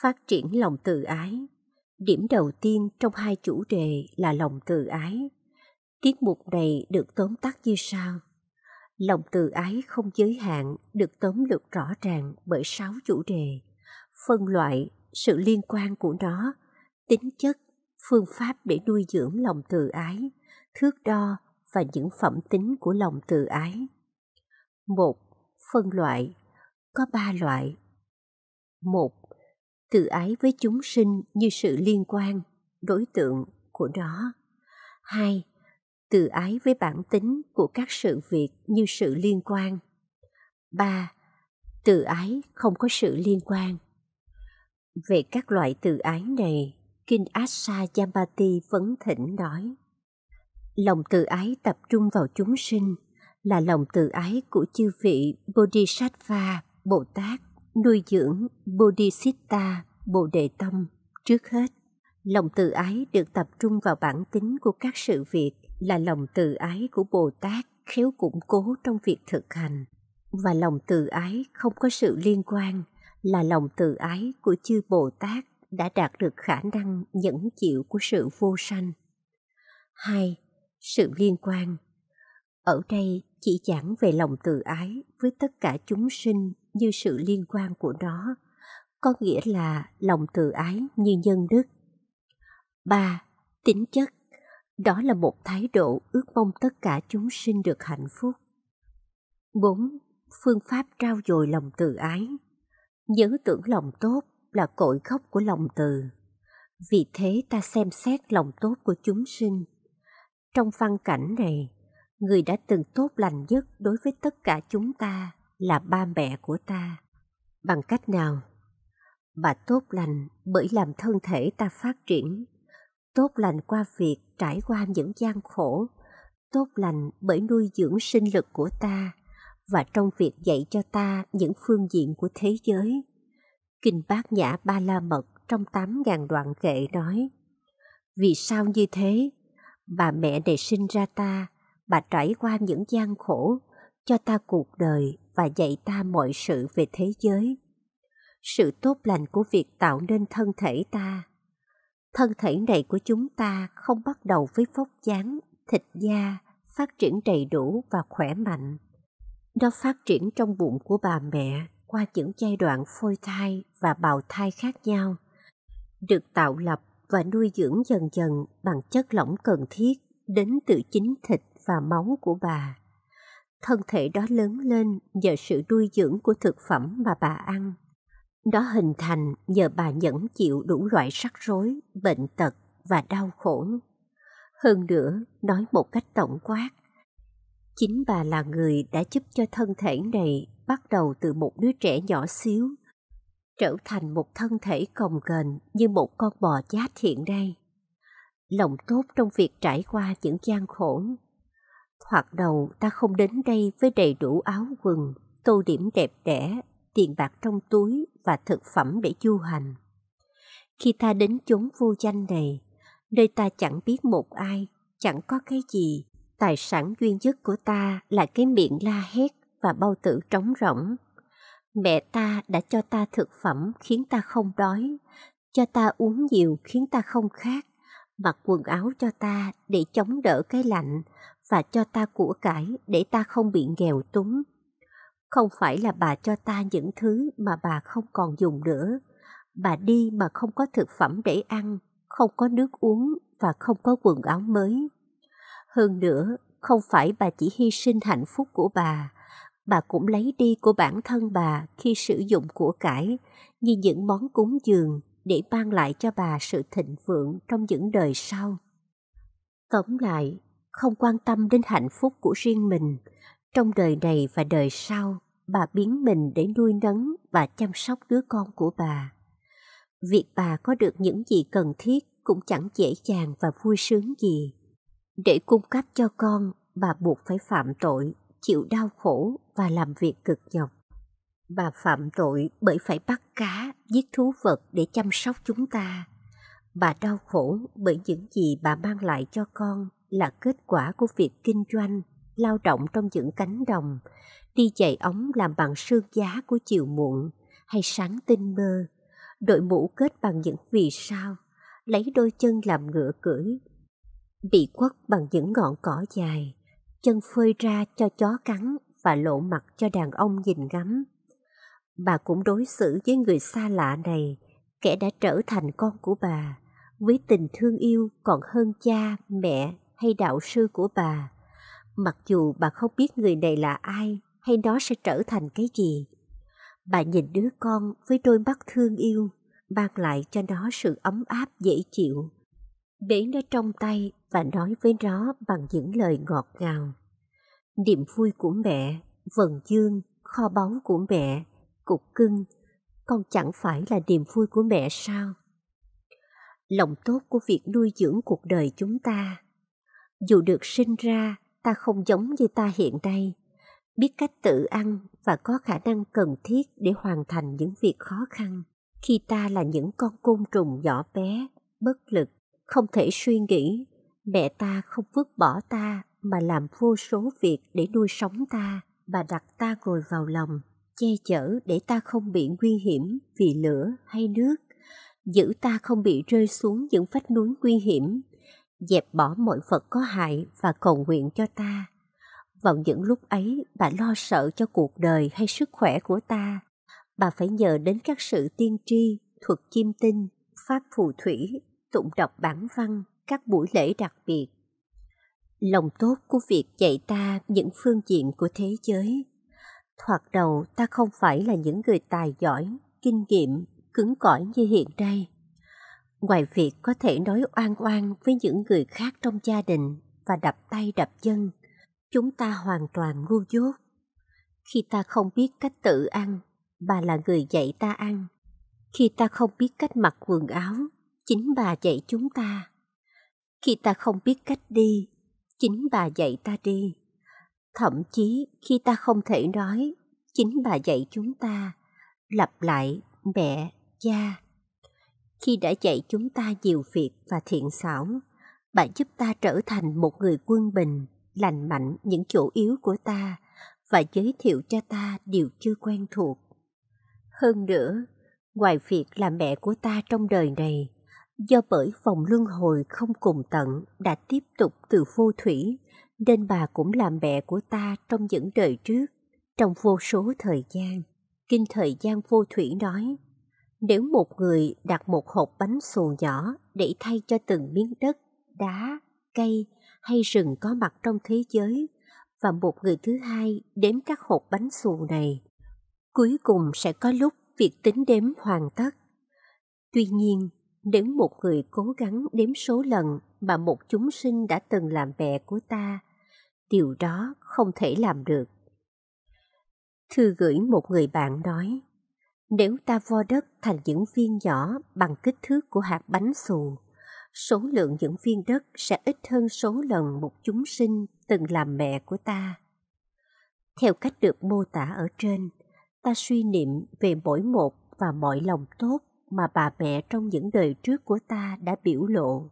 Phát triển lòng từ ái Điểm đầu tiên trong hai chủ đề là lòng từ ái. Tiết mục này được tóm tắt như sau. Lòng từ ái không giới hạn được tóm lược rõ ràng bởi sáu chủ đề, phân loại, sự liên quan của nó, tính chất, phương pháp để nuôi dưỡng lòng từ ái, thước đo và những phẩm tính của lòng từ ái. một Phân loại có ba loại. một tự ái với chúng sinh như sự liên quan, đối tượng của nó. hai Tự ái với bản tính của các sự việc như sự liên quan. ba Tự ái không có sự liên quan. Về các loại tự ái này, Kinh Asa jambati vấn thỉnh nói Lòng tự ái tập trung vào chúng sinh là lòng tự ái của chư vị Bodhisattva Bồ Tát nuôi dưỡng Bodhisatta Bồ Đề Tâm trước hết. Lòng từ ái được tập trung vào bản tính của các sự việc là lòng từ ái của Bồ Tát khéo củng cố trong việc thực hành và lòng từ ái không có sự liên quan là lòng từ ái của chư Bồ Tát đã đạt được khả năng nhẫn chịu của sự vô sanh. hai Sự liên quan Ở đây chỉ giảng về lòng từ ái với tất cả chúng sinh như sự liên quan của nó, có nghĩa là lòng từ ái như nhân đức. 3. Tính chất Đó là một thái độ ước mong tất cả chúng sinh được hạnh phúc. 4. Phương pháp trao dồi lòng từ ái Nhớ tưởng lòng tốt là cội gốc của lòng từ. Vì thế ta xem xét lòng tốt của chúng sinh. Trong văn cảnh này, người đã từng tốt lành nhất đối với tất cả chúng ta là ba mẹ của ta. Bằng cách nào? Bà tốt lành bởi làm thân thể ta phát triển, tốt lành qua việc trải qua những gian khổ, tốt lành bởi nuôi dưỡng sinh lực của ta và trong việc dạy cho ta những phương diện của thế giới. Kinh Bát Nhã Ba La Mật trong 8.000 đoạn kệ nói Vì sao như thế? Bà mẹ để sinh ra ta, bà trải qua những gian khổ, cho ta cuộc đời và dạy ta mọi sự về thế giới. Sự tốt lành của việc tạo nên thân thể ta. Thân thể này của chúng ta không bắt đầu với vóc dáng, thịt da, phát triển đầy đủ và khỏe mạnh. Nó phát triển trong bụng của bà mẹ qua những giai đoạn phôi thai và bào thai khác nhau, được tạo lập và nuôi dưỡng dần dần bằng chất lỏng cần thiết đến từ chính thịt và máu của bà thân thể đó lớn lên nhờ sự nuôi dưỡng của thực phẩm mà bà ăn. Nó hình thành nhờ bà nhẫn chịu đủ loại rắc rối, bệnh tật và đau khổ. Hơn nữa, nói một cách tổng quát, chính bà là người đã giúp cho thân thể này bắt đầu từ một đứa trẻ nhỏ xíu, trở thành một thân thể cồng kềnh như một con bò chát hiện nay. Lòng tốt trong việc trải qua những gian khổ hoặc đầu ta không đến đây với đầy đủ áo quần, tô điểm đẹp đẽ, tiền bạc trong túi và thực phẩm để du hành. Khi ta đến chốn vô danh này, nơi ta chẳng biết một ai, chẳng có cái gì, tài sản duy nhất của ta là cái miệng la hét và bao tử trống rỗng. Mẹ ta đã cho ta thực phẩm khiến ta không đói, cho ta uống nhiều khiến ta không khát, mặc quần áo cho ta để chống đỡ cái lạnh và cho ta của cải để ta không bị nghèo túng. Không phải là bà cho ta những thứ mà bà không còn dùng nữa. Bà đi mà không có thực phẩm để ăn, không có nước uống và không có quần áo mới. Hơn nữa, không phải bà chỉ hy sinh hạnh phúc của bà, bà cũng lấy đi của bản thân bà khi sử dụng của cải như những món cúng dường để ban lại cho bà sự thịnh vượng trong những đời sau. Tóm lại, không quan tâm đến hạnh phúc của riêng mình trong đời này và đời sau bà biến mình để nuôi nấng và chăm sóc đứa con của bà việc bà có được những gì cần thiết cũng chẳng dễ dàng và vui sướng gì để cung cấp cho con bà buộc phải phạm tội chịu đau khổ và làm việc cực nhọc bà phạm tội bởi phải bắt cá giết thú vật để chăm sóc chúng ta bà đau khổ bởi những gì bà mang lại cho con là kết quả của việc kinh doanh, lao động trong những cánh đồng, đi chạy ống làm bằng sương giá của chiều muộn hay sáng tinh mơ, đội mũ kết bằng những vì sao, lấy đôi chân làm ngựa cưỡi, bị quất bằng những ngọn cỏ dài, chân phơi ra cho chó cắn và lộ mặt cho đàn ông nhìn ngắm. Bà cũng đối xử với người xa lạ này, kẻ đã trở thành con của bà, với tình thương yêu còn hơn cha, mẹ hay đạo sư của bà. Mặc dù bà không biết người này là ai hay nó sẽ trở thành cái gì. Bà nhìn đứa con với đôi mắt thương yêu, mang lại cho nó sự ấm áp dễ chịu. Để nó trong tay và nói với nó bằng những lời ngọt ngào. Niềm vui của mẹ, vần dương, kho báu của mẹ, cục cưng, con chẳng phải là niềm vui của mẹ sao? Lòng tốt của việc nuôi dưỡng cuộc đời chúng ta dù được sinh ra ta không giống như ta hiện đây biết cách tự ăn và có khả năng cần thiết để hoàn thành những việc khó khăn khi ta là những con côn trùng nhỏ bé bất lực không thể suy nghĩ mẹ ta không vứt bỏ ta mà làm vô số việc để nuôi sống ta và đặt ta ngồi vào lòng che chở để ta không bị nguy hiểm vì lửa hay nước giữ ta không bị rơi xuống những vách núi nguy hiểm dẹp bỏ mọi vật có hại và cầu nguyện cho ta. Vào những lúc ấy, bà lo sợ cho cuộc đời hay sức khỏe của ta. Bà phải nhờ đến các sự tiên tri, thuật chiêm tinh, pháp phù thủy, tụng đọc bản văn, các buổi lễ đặc biệt. Lòng tốt của việc dạy ta những phương diện của thế giới. Thoạt đầu ta không phải là những người tài giỏi, kinh nghiệm, cứng cỏi như hiện nay. Ngoài việc có thể nói oan oan với những người khác trong gia đình và đập tay đập chân, chúng ta hoàn toàn ngu dốt. Khi ta không biết cách tự ăn, bà là người dạy ta ăn. Khi ta không biết cách mặc quần áo, chính bà dạy chúng ta. Khi ta không biết cách đi, chính bà dạy ta đi. Thậm chí khi ta không thể nói, chính bà dạy chúng ta. Lặp lại, mẹ, cha khi đã dạy chúng ta nhiều việc và thiện xảo. Bạn giúp ta trở thành một người quân bình, lành mạnh những chỗ yếu của ta và giới thiệu cho ta điều chưa quen thuộc. Hơn nữa, ngoài việc là mẹ của ta trong đời này, do bởi vòng luân hồi không cùng tận đã tiếp tục từ vô thủy, nên bà cũng là mẹ của ta trong những đời trước, trong vô số thời gian. Kinh thời gian vô thủy nói, nếu một người đặt một hộp bánh xù nhỏ để thay cho từng miếng đất, đá, cây hay rừng có mặt trong thế giới và một người thứ hai đếm các hộp bánh xù này, cuối cùng sẽ có lúc việc tính đếm hoàn tất. Tuy nhiên, nếu một người cố gắng đếm số lần mà một chúng sinh đã từng làm mẹ của ta, điều đó không thể làm được. Thư gửi một người bạn nói, nếu ta vo đất thành những viên nhỏ bằng kích thước của hạt bánh xù, số lượng những viên đất sẽ ít hơn số lần một chúng sinh từng làm mẹ của ta. Theo cách được mô tả ở trên, ta suy niệm về mỗi một và mọi lòng tốt mà bà mẹ trong những đời trước của ta đã biểu lộ.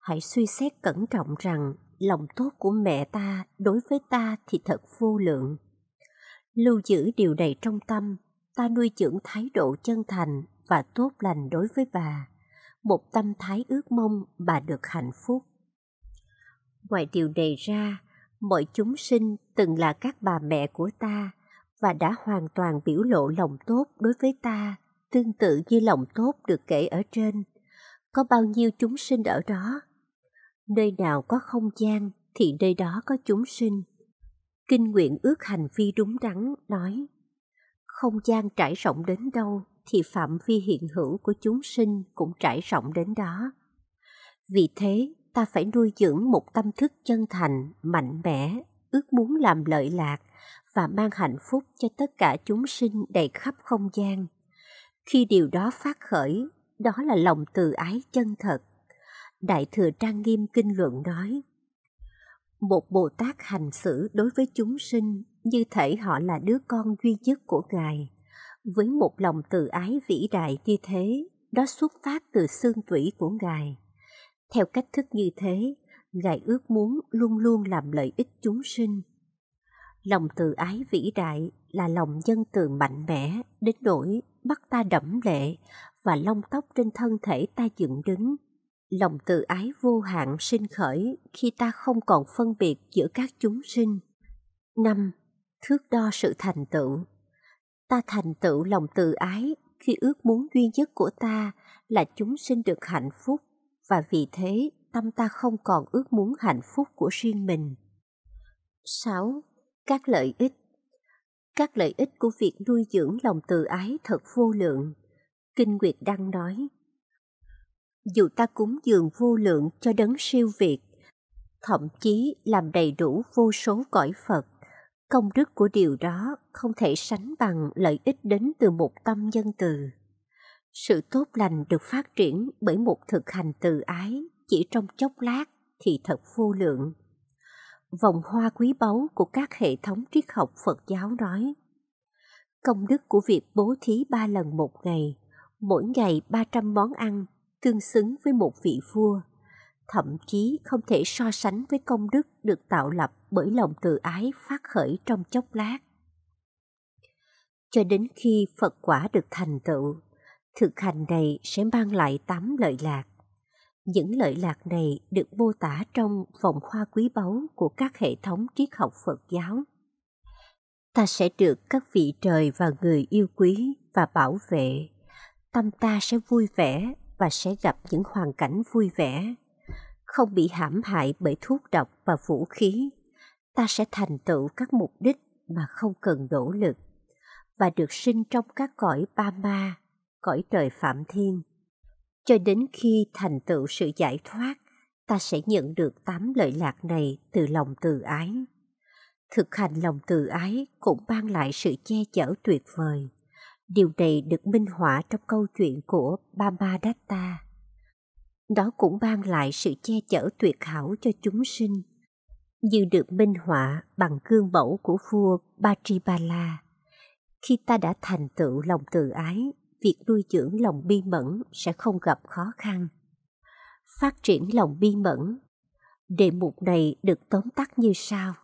Hãy suy xét cẩn trọng rằng lòng tốt của mẹ ta đối với ta thì thật vô lượng. Lưu giữ điều này trong tâm ta nuôi dưỡng thái độ chân thành và tốt lành đối với bà, một tâm thái ước mong bà được hạnh phúc. Ngoài điều này ra, mọi chúng sinh từng là các bà mẹ của ta và đã hoàn toàn biểu lộ lòng tốt đối với ta, tương tự như lòng tốt được kể ở trên. Có bao nhiêu chúng sinh ở đó? Nơi nào có không gian thì nơi đó có chúng sinh. Kinh nguyện ước hành vi đúng đắn nói không gian trải rộng đến đâu thì phạm vi hiện hữu của chúng sinh cũng trải rộng đến đó. Vì thế, ta phải nuôi dưỡng một tâm thức chân thành, mạnh mẽ, ước muốn làm lợi lạc và mang hạnh phúc cho tất cả chúng sinh đầy khắp không gian. Khi điều đó phát khởi, đó là lòng từ ái chân thật. Đại Thừa Trang Nghiêm Kinh Luận nói, Một Bồ Tát hành xử đối với chúng sinh như thể họ là đứa con duy nhất của Ngài. Với một lòng từ ái vĩ đại như thế, đó xuất phát từ xương tủy của Ngài. Theo cách thức như thế, Ngài ước muốn luôn luôn làm lợi ích chúng sinh. Lòng từ ái vĩ đại là lòng dân từ mạnh mẽ đến nỗi bắt ta đẫm lệ và lông tóc trên thân thể ta dựng đứng. Lòng từ ái vô hạn sinh khởi khi ta không còn phân biệt giữa các chúng sinh. năm thước đo sự thành tựu. Ta thành tựu lòng tự ái khi ước muốn duy nhất của ta là chúng sinh được hạnh phúc và vì thế tâm ta không còn ước muốn hạnh phúc của riêng mình. 6. Các lợi ích Các lợi ích của việc nuôi dưỡng lòng từ ái thật vô lượng. Kinh Nguyệt Đăng nói Dù ta cúng dường vô lượng cho đấng siêu việt, thậm chí làm đầy đủ vô số cõi Phật, Công đức của điều đó không thể sánh bằng lợi ích đến từ một tâm nhân từ. Sự tốt lành được phát triển bởi một thực hành từ ái chỉ trong chốc lát thì thật vô lượng. Vòng hoa quý báu của các hệ thống triết học Phật giáo nói Công đức của việc bố thí ba lần một ngày, mỗi ngày ba trăm món ăn, tương xứng với một vị vua thậm chí không thể so sánh với công đức được tạo lập bởi lòng từ ái phát khởi trong chốc lát. Cho đến khi Phật quả được thành tựu, thực hành này sẽ mang lại tám lợi lạc. Những lợi lạc này được mô tả trong vòng hoa quý báu của các hệ thống triết học Phật giáo. Ta sẽ được các vị trời và người yêu quý và bảo vệ. Tâm ta sẽ vui vẻ và sẽ gặp những hoàn cảnh vui vẻ không bị hãm hại bởi thuốc độc và vũ khí, ta sẽ thành tựu các mục đích mà không cần nỗ lực và được sinh trong các cõi ba ma, cõi trời phạm thiên. Cho đến khi thành tựu sự giải thoát, ta sẽ nhận được tám lợi lạc này từ lòng từ ái. Thực hành lòng từ ái cũng mang lại sự che chở tuyệt vời. Điều này được minh họa trong câu chuyện của Bama Datta đó cũng ban lại sự che chở tuyệt hảo cho chúng sinh, như được minh họa bằng gương mẫu của vua Patripala. Khi ta đã thành tựu lòng từ ái, việc nuôi dưỡng lòng bi mẫn sẽ không gặp khó khăn. Phát triển lòng bi mẫn Đề mục này được tóm tắt như sau.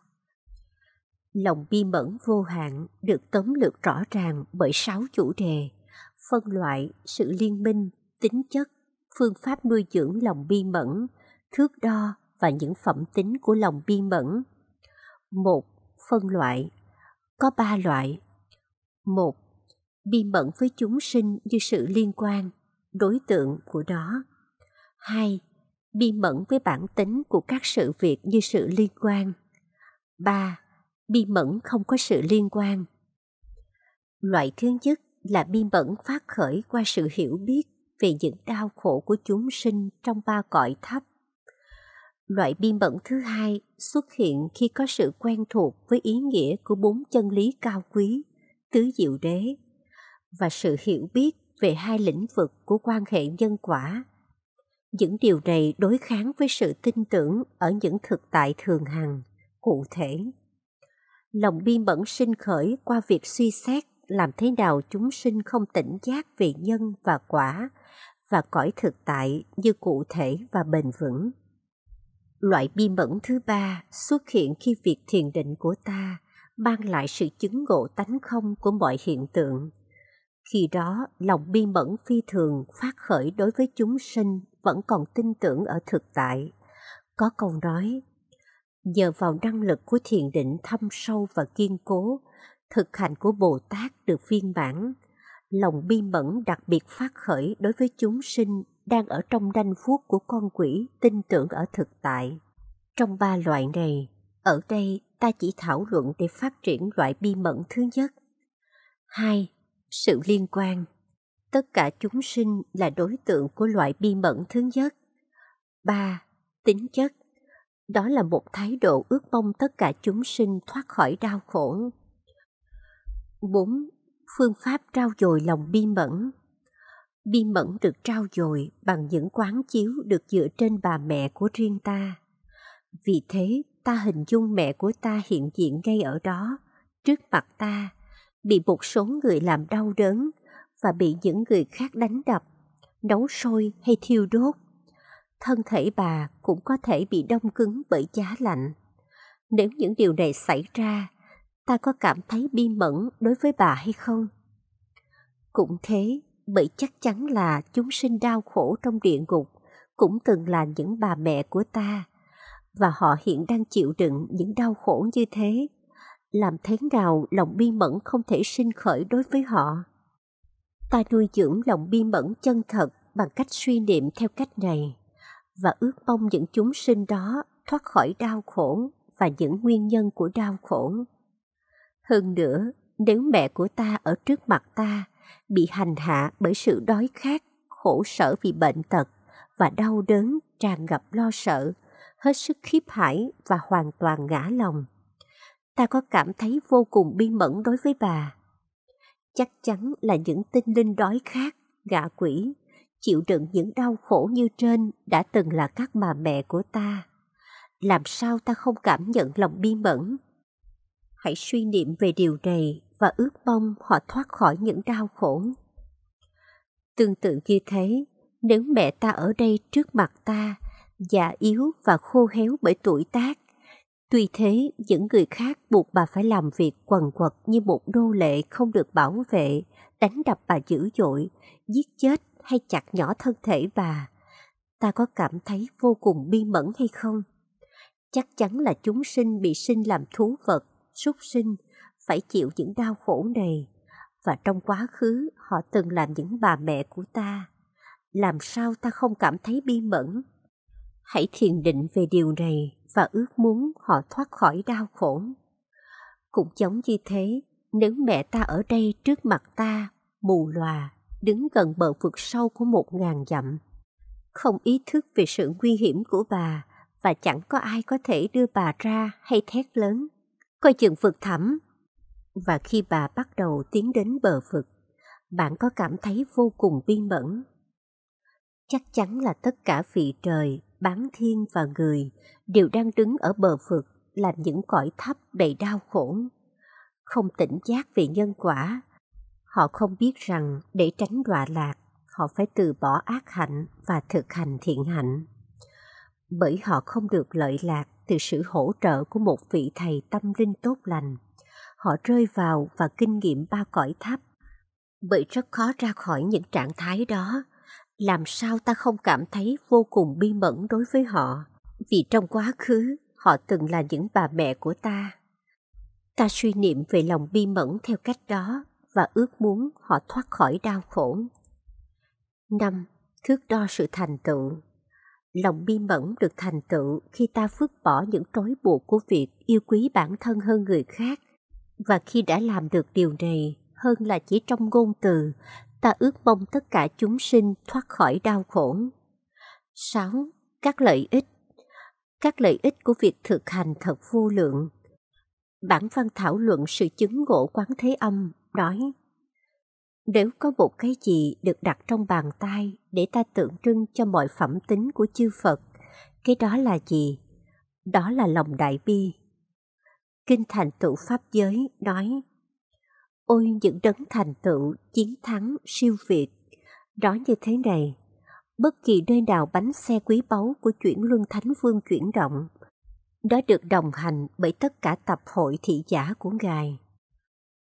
Lòng bi mẫn vô hạn được tóm lược rõ ràng bởi sáu chủ đề, phân loại sự liên minh, tính chất, phương pháp nuôi dưỡng lòng bi mẫn, thước đo và những phẩm tính của lòng bi mẫn. Một, Phân loại Có ba loại. Một, Bi mẫn với chúng sinh như sự liên quan, đối tượng của nó. Hai, Bi mẫn với bản tính của các sự việc như sự liên quan. Ba, Bi mẫn không có sự liên quan. Loại thứ nhất là bi mẫn phát khởi qua sự hiểu biết về những đau khổ của chúng sinh trong ba cõi thấp. Loại biên bẩn thứ hai xuất hiện khi có sự quen thuộc với ý nghĩa của bốn chân lý cao quý, tứ diệu đế, và sự hiểu biết về hai lĩnh vực của quan hệ nhân quả. Những điều này đối kháng với sự tin tưởng ở những thực tại thường hằng, cụ thể. Lòng biên bẩn sinh khởi qua việc suy xét làm thế nào chúng sinh không tỉnh giác về nhân và quả, và cõi thực tại như cụ thể và bền vững. Loại bi mẫn thứ ba xuất hiện khi việc thiền định của ta mang lại sự chứng ngộ tánh không của mọi hiện tượng. Khi đó, lòng bi mẫn phi thường phát khởi đối với chúng sinh vẫn còn tin tưởng ở thực tại. Có câu nói, nhờ vào năng lực của thiền định thâm sâu và kiên cố, thực hành của Bồ Tát được viên mãn, lòng bi mẫn đặc biệt phát khởi đối với chúng sinh đang ở trong đanh vuốt của con quỷ tin tưởng ở thực tại. Trong ba loại này, ở đây ta chỉ thảo luận để phát triển loại bi mẫn thứ nhất. hai Sự liên quan Tất cả chúng sinh là đối tượng của loại bi mẫn thứ nhất. ba Tính chất Đó là một thái độ ước mong tất cả chúng sinh thoát khỏi đau khổ. 4 phương pháp trao dồi lòng bi mẫn. Bi mẫn được trao dồi bằng những quán chiếu được dựa trên bà mẹ của riêng ta. Vì thế, ta hình dung mẹ của ta hiện diện ngay ở đó, trước mặt ta, bị một số người làm đau đớn và bị những người khác đánh đập, nấu sôi hay thiêu đốt. Thân thể bà cũng có thể bị đông cứng bởi giá lạnh. Nếu những điều này xảy ra, ta có cảm thấy bi mẫn đối với bà hay không? Cũng thế, bởi chắc chắn là chúng sinh đau khổ trong địa ngục cũng từng là những bà mẹ của ta và họ hiện đang chịu đựng những đau khổ như thế. Làm thế nào lòng bi mẫn không thể sinh khởi đối với họ? Ta nuôi dưỡng lòng bi mẫn chân thật bằng cách suy niệm theo cách này và ước mong những chúng sinh đó thoát khỏi đau khổ và những nguyên nhân của đau khổ. Hơn nữa, nếu mẹ của ta ở trước mặt ta bị hành hạ bởi sự đói khát, khổ sở vì bệnh tật và đau đớn tràn ngập lo sợ, hết sức khiếp hải và hoàn toàn ngã lòng. Ta có cảm thấy vô cùng bi mẫn đối với bà. Chắc chắn là những tinh linh đói khát, gạ quỷ, chịu đựng những đau khổ như trên đã từng là các bà mẹ của ta. Làm sao ta không cảm nhận lòng bi mẫn hãy suy niệm về điều này và ước mong họ thoát khỏi những đau khổ. Tương tự như thế, nếu mẹ ta ở đây trước mặt ta, già yếu và khô héo bởi tuổi tác, tuy thế những người khác buộc bà phải làm việc quần quật như một nô lệ không được bảo vệ, đánh đập bà dữ dội, giết chết hay chặt nhỏ thân thể bà. Ta có cảm thấy vô cùng bi mẫn hay không? Chắc chắn là chúng sinh bị sinh làm thú vật súc sinh phải chịu những đau khổ này và trong quá khứ họ từng làm những bà mẹ của ta. Làm sao ta không cảm thấy bi mẫn? Hãy thiền định về điều này và ước muốn họ thoát khỏi đau khổ. Cũng giống như thế, nếu mẹ ta ở đây trước mặt ta, mù lòa, đứng gần bờ vực sâu của một ngàn dặm, không ý thức về sự nguy hiểm của bà và chẳng có ai có thể đưa bà ra hay thét lớn coi chừng vực thẳm. Và khi bà bắt đầu tiến đến bờ vực, bạn có cảm thấy vô cùng bi mẫn. Chắc chắn là tất cả vị trời, bán thiên và người đều đang đứng ở bờ vực làm những cõi thấp đầy đau khổ. Không tỉnh giác về nhân quả, họ không biết rằng để tránh đọa lạc, họ phải từ bỏ ác hạnh và thực hành thiện hạnh. Bởi họ không được lợi lạc từ sự hỗ trợ của một vị thầy tâm linh tốt lành. Họ rơi vào và kinh nghiệm ba cõi thấp. Bởi rất khó ra khỏi những trạng thái đó. Làm sao ta không cảm thấy vô cùng bi mẫn đối với họ? Vì trong quá khứ, họ từng là những bà mẹ của ta. Ta suy niệm về lòng bi mẫn theo cách đó và ước muốn họ thoát khỏi đau khổ. 5. Thước đo sự thành tựu lòng bi mẫn được thành tựu khi ta vứt bỏ những trói buộc của việc yêu quý bản thân hơn người khác. Và khi đã làm được điều này, hơn là chỉ trong ngôn từ, ta ước mong tất cả chúng sinh thoát khỏi đau khổ. 6. Các lợi ích Các lợi ích của việc thực hành thật vô lượng. Bản văn thảo luận sự chứng ngộ quán thế âm nói nếu có một cái gì được đặt trong bàn tay để ta tượng trưng cho mọi phẩm tính của chư Phật, cái đó là gì? Đó là lòng đại bi. Kinh thành tựu Pháp giới nói Ôi những đấng thành tựu chiến thắng siêu việt, đó như thế này, bất kỳ nơi nào bánh xe quý báu của chuyển luân thánh vương chuyển động, đó được đồng hành bởi tất cả tập hội thị giả của Ngài.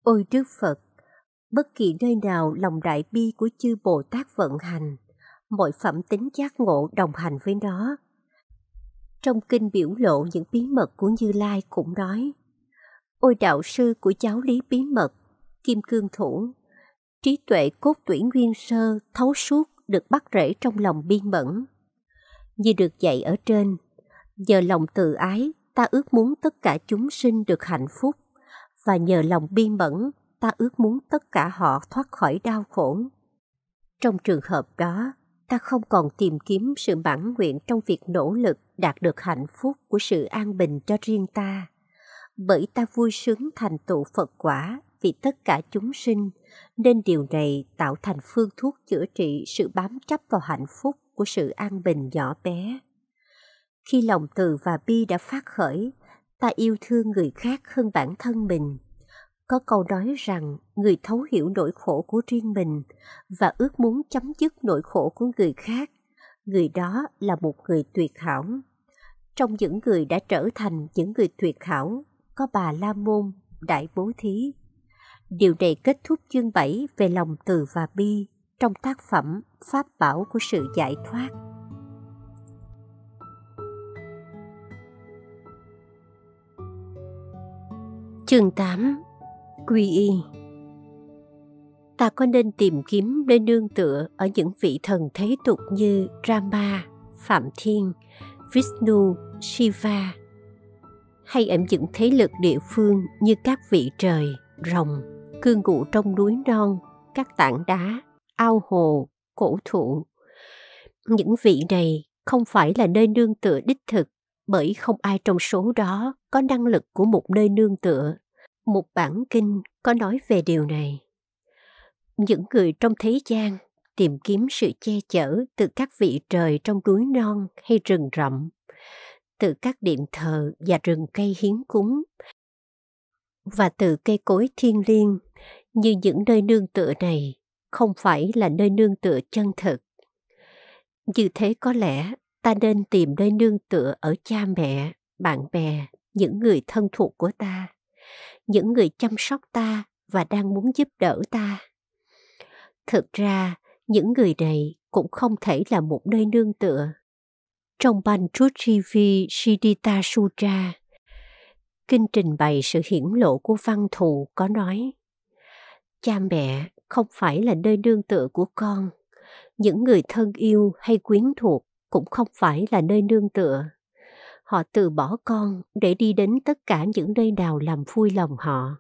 Ôi Đức Phật, bất kỳ nơi nào lòng đại bi của chư Bồ Tát vận hành, mọi phẩm tính giác ngộ đồng hành với nó. Trong kinh biểu lộ những bí mật của Như Lai cũng nói, Ôi đạo sư của giáo lý bí mật, Kim Cương Thủ, trí tuệ cốt tuyển nguyên sơ thấu suốt được bắt rễ trong lòng biên mẫn. Như được dạy ở trên, nhờ lòng từ ái ta ước muốn tất cả chúng sinh được hạnh phúc và nhờ lòng biên mẫn ta ước muốn tất cả họ thoát khỏi đau khổ. Trong trường hợp đó, ta không còn tìm kiếm sự mãn nguyện trong việc nỗ lực đạt được hạnh phúc của sự an bình cho riêng ta. Bởi ta vui sướng thành tựu Phật quả vì tất cả chúng sinh, nên điều này tạo thành phương thuốc chữa trị sự bám chấp vào hạnh phúc của sự an bình nhỏ bé. Khi lòng từ và bi đã phát khởi, ta yêu thương người khác hơn bản thân mình có câu nói rằng người thấu hiểu nỗi khổ của riêng mình và ước muốn chấm dứt nỗi khổ của người khác, người đó là một người tuyệt hảo. Trong những người đã trở thành những người tuyệt hảo, có bà La Môn, Đại Bố Thí. Điều này kết thúc chương 7 về lòng từ và bi trong tác phẩm Pháp Bảo của sự giải thoát. Chương 8 quy y. Ta có nên tìm kiếm nơi nương tựa ở những vị thần thế tục như Rama, Phạm Thiên, Vishnu, Shiva hay ở những thế lực địa phương như các vị trời, rồng, cư ngụ trong núi non, các tảng đá, ao hồ, cổ thụ. Những vị này không phải là nơi nương tựa đích thực bởi không ai trong số đó có năng lực của một nơi nương tựa một bản kinh có nói về điều này. Những người trong thế gian tìm kiếm sự che chở từ các vị trời trong núi non hay rừng rậm, từ các điện thờ và rừng cây hiến cúng, và từ cây cối thiên liêng như những nơi nương tựa này không phải là nơi nương tựa chân thực. Như thế có lẽ ta nên tìm nơi nương tựa ở cha mẹ, bạn bè, những người thân thuộc của ta những người chăm sóc ta và đang muốn giúp đỡ ta. Thực ra, những người này cũng không thể là một nơi nương tựa. Trong Panchutjivi Siddhita Sutra, kinh trình bày sự hiển lộ của văn thù có nói Cha mẹ không phải là nơi nương tựa của con, những người thân yêu hay quyến thuộc cũng không phải là nơi nương tựa họ từ bỏ con để đi đến tất cả những nơi nào làm vui lòng họ.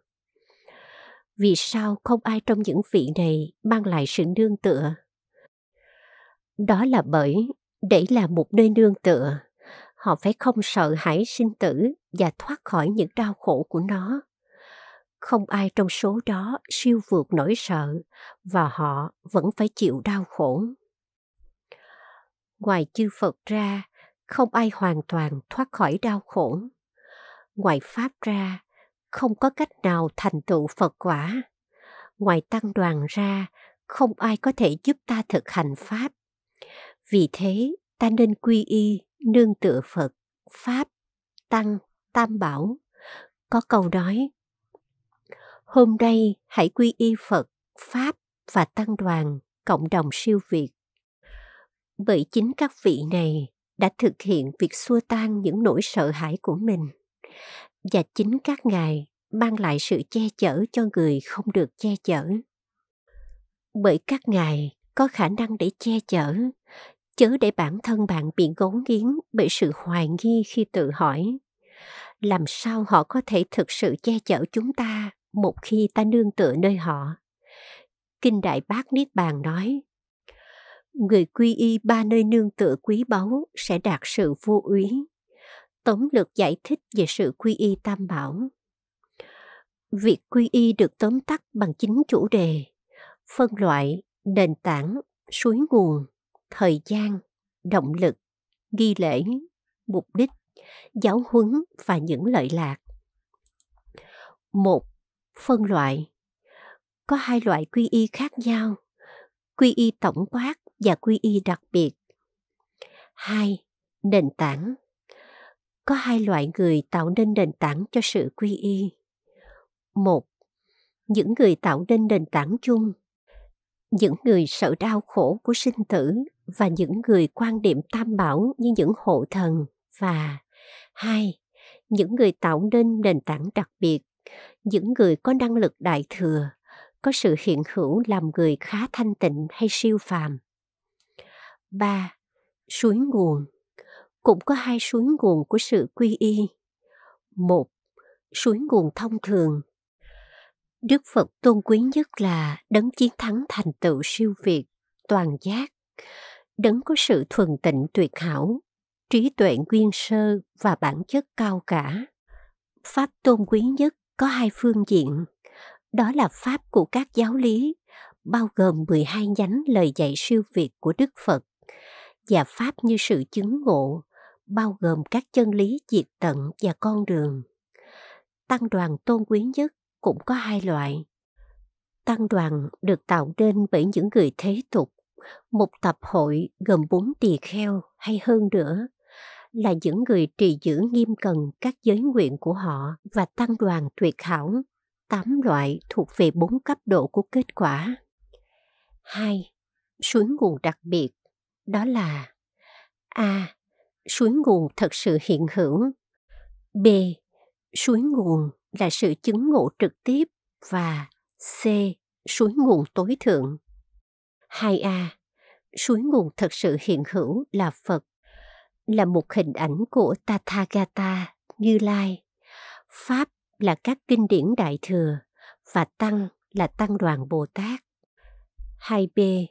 Vì sao không ai trong những vị này mang lại sự nương tựa? Đó là bởi để là một nơi nương tựa, họ phải không sợ hãi sinh tử và thoát khỏi những đau khổ của nó. Không ai trong số đó siêu vượt nỗi sợ và họ vẫn phải chịu đau khổ. Ngoài chư Phật ra, không ai hoàn toàn thoát khỏi đau khổ. Ngoài Pháp ra, không có cách nào thành tựu Phật quả. Ngoài tăng đoàn ra, không ai có thể giúp ta thực hành Pháp. Vì thế, ta nên quy y, nương tựa Phật, Pháp, Tăng, Tam Bảo. Có câu nói, hôm nay hãy quy y Phật, Pháp và Tăng đoàn, cộng đồng siêu Việt. Bởi chính các vị này đã thực hiện việc xua tan những nỗi sợ hãi của mình và chính các ngài mang lại sự che chở cho người không được che chở bởi các ngài có khả năng để che chở chớ để bản thân bạn bị ngấu nghiến bởi sự hoài nghi khi tự hỏi làm sao họ có thể thực sự che chở chúng ta một khi ta nương tựa nơi họ kinh đại bác niết bàn nói người quy y ba nơi nương tựa quý báu sẽ đạt sự vô úy. Tống lược giải thích về sự quy y tam bảo. Việc quy y được tóm tắt bằng chính chủ đề, phân loại, nền tảng, suối nguồn, thời gian, động lực, ghi lễ, mục đích, giáo huấn và những lợi lạc. một Phân loại Có hai loại quy y khác nhau. Quy y tổng quát và quy y đặc biệt. 2. Nền tảng Có hai loại người tạo nên nền tảng cho sự quy y. 1. Những người tạo nên nền tảng chung những người sợ đau khổ của sinh tử và những người quan niệm tam bảo như những hộ thần và hai những người tạo nên nền tảng đặc biệt những người có năng lực đại thừa có sự hiện hữu làm người khá thanh tịnh hay siêu phàm 3. Suối nguồn Cũng có hai suối nguồn của sự quy y. một Suối nguồn thông thường Đức Phật tôn quý nhất là đấng chiến thắng thành tựu siêu việt, toàn giác, đấng có sự thuần tịnh tuyệt hảo, trí tuệ nguyên sơ và bản chất cao cả. Pháp tôn quý nhất có hai phương diện, đó là pháp của các giáo lý, bao gồm 12 nhánh lời dạy siêu việt của Đức Phật và pháp như sự chứng ngộ, bao gồm các chân lý diệt tận và con đường. Tăng đoàn tôn quý nhất cũng có hai loại. Tăng đoàn được tạo nên bởi những người thế tục, một tập hội gồm bốn tỳ kheo hay hơn nữa là những người trì giữ nghiêm cần các giới nguyện của họ và tăng đoàn tuyệt hảo, tám loại thuộc về bốn cấp độ của kết quả. hai Suối nguồn đặc biệt đó là A. Suối nguồn thật sự hiện hữu B. Suối nguồn là sự chứng ngộ trực tiếp và C. Suối nguồn tối thượng 2A. Suối nguồn thật sự hiện hữu là Phật là một hình ảnh của Tathagata, Như Lai. Pháp là các kinh điển Đại Thừa và Tăng là Tăng đoàn Bồ Tát. 2B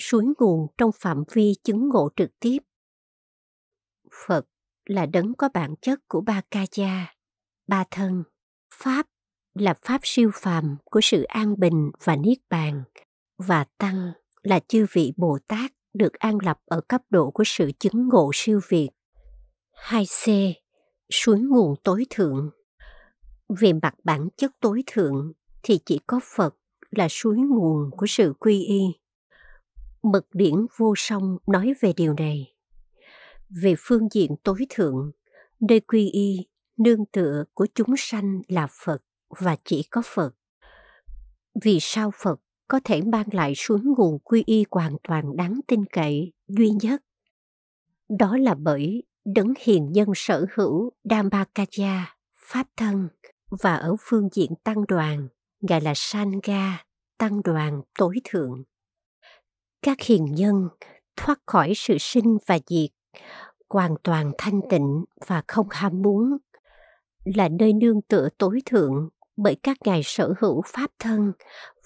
suối nguồn trong phạm vi chứng ngộ trực tiếp. Phật là đấng có bản chất của ba ca gia, ba thân, Pháp là Pháp siêu phàm của sự an bình và niết bàn, và Tăng là chư vị Bồ Tát được an lập ở cấp độ của sự chứng ngộ siêu việt. 2C. Suối nguồn tối thượng Về mặt bản chất tối thượng thì chỉ có Phật là suối nguồn của sự quy y Bậc điển vô song nói về điều này. Về phương diện tối thượng, nơi quy y, nương tựa của chúng sanh là Phật và chỉ có Phật. Vì sao Phật có thể mang lại xuống nguồn quy y hoàn toàn đáng tin cậy, duy nhất? Đó là bởi đấng hiền nhân sở hữu Dhammakaya, Pháp Thân và ở phương diện tăng đoàn, gọi là Sangha, tăng đoàn tối thượng các hiền nhân thoát khỏi sự sinh và diệt, hoàn toàn thanh tịnh và không ham muốn, là nơi nương tựa tối thượng bởi các ngài sở hữu pháp thân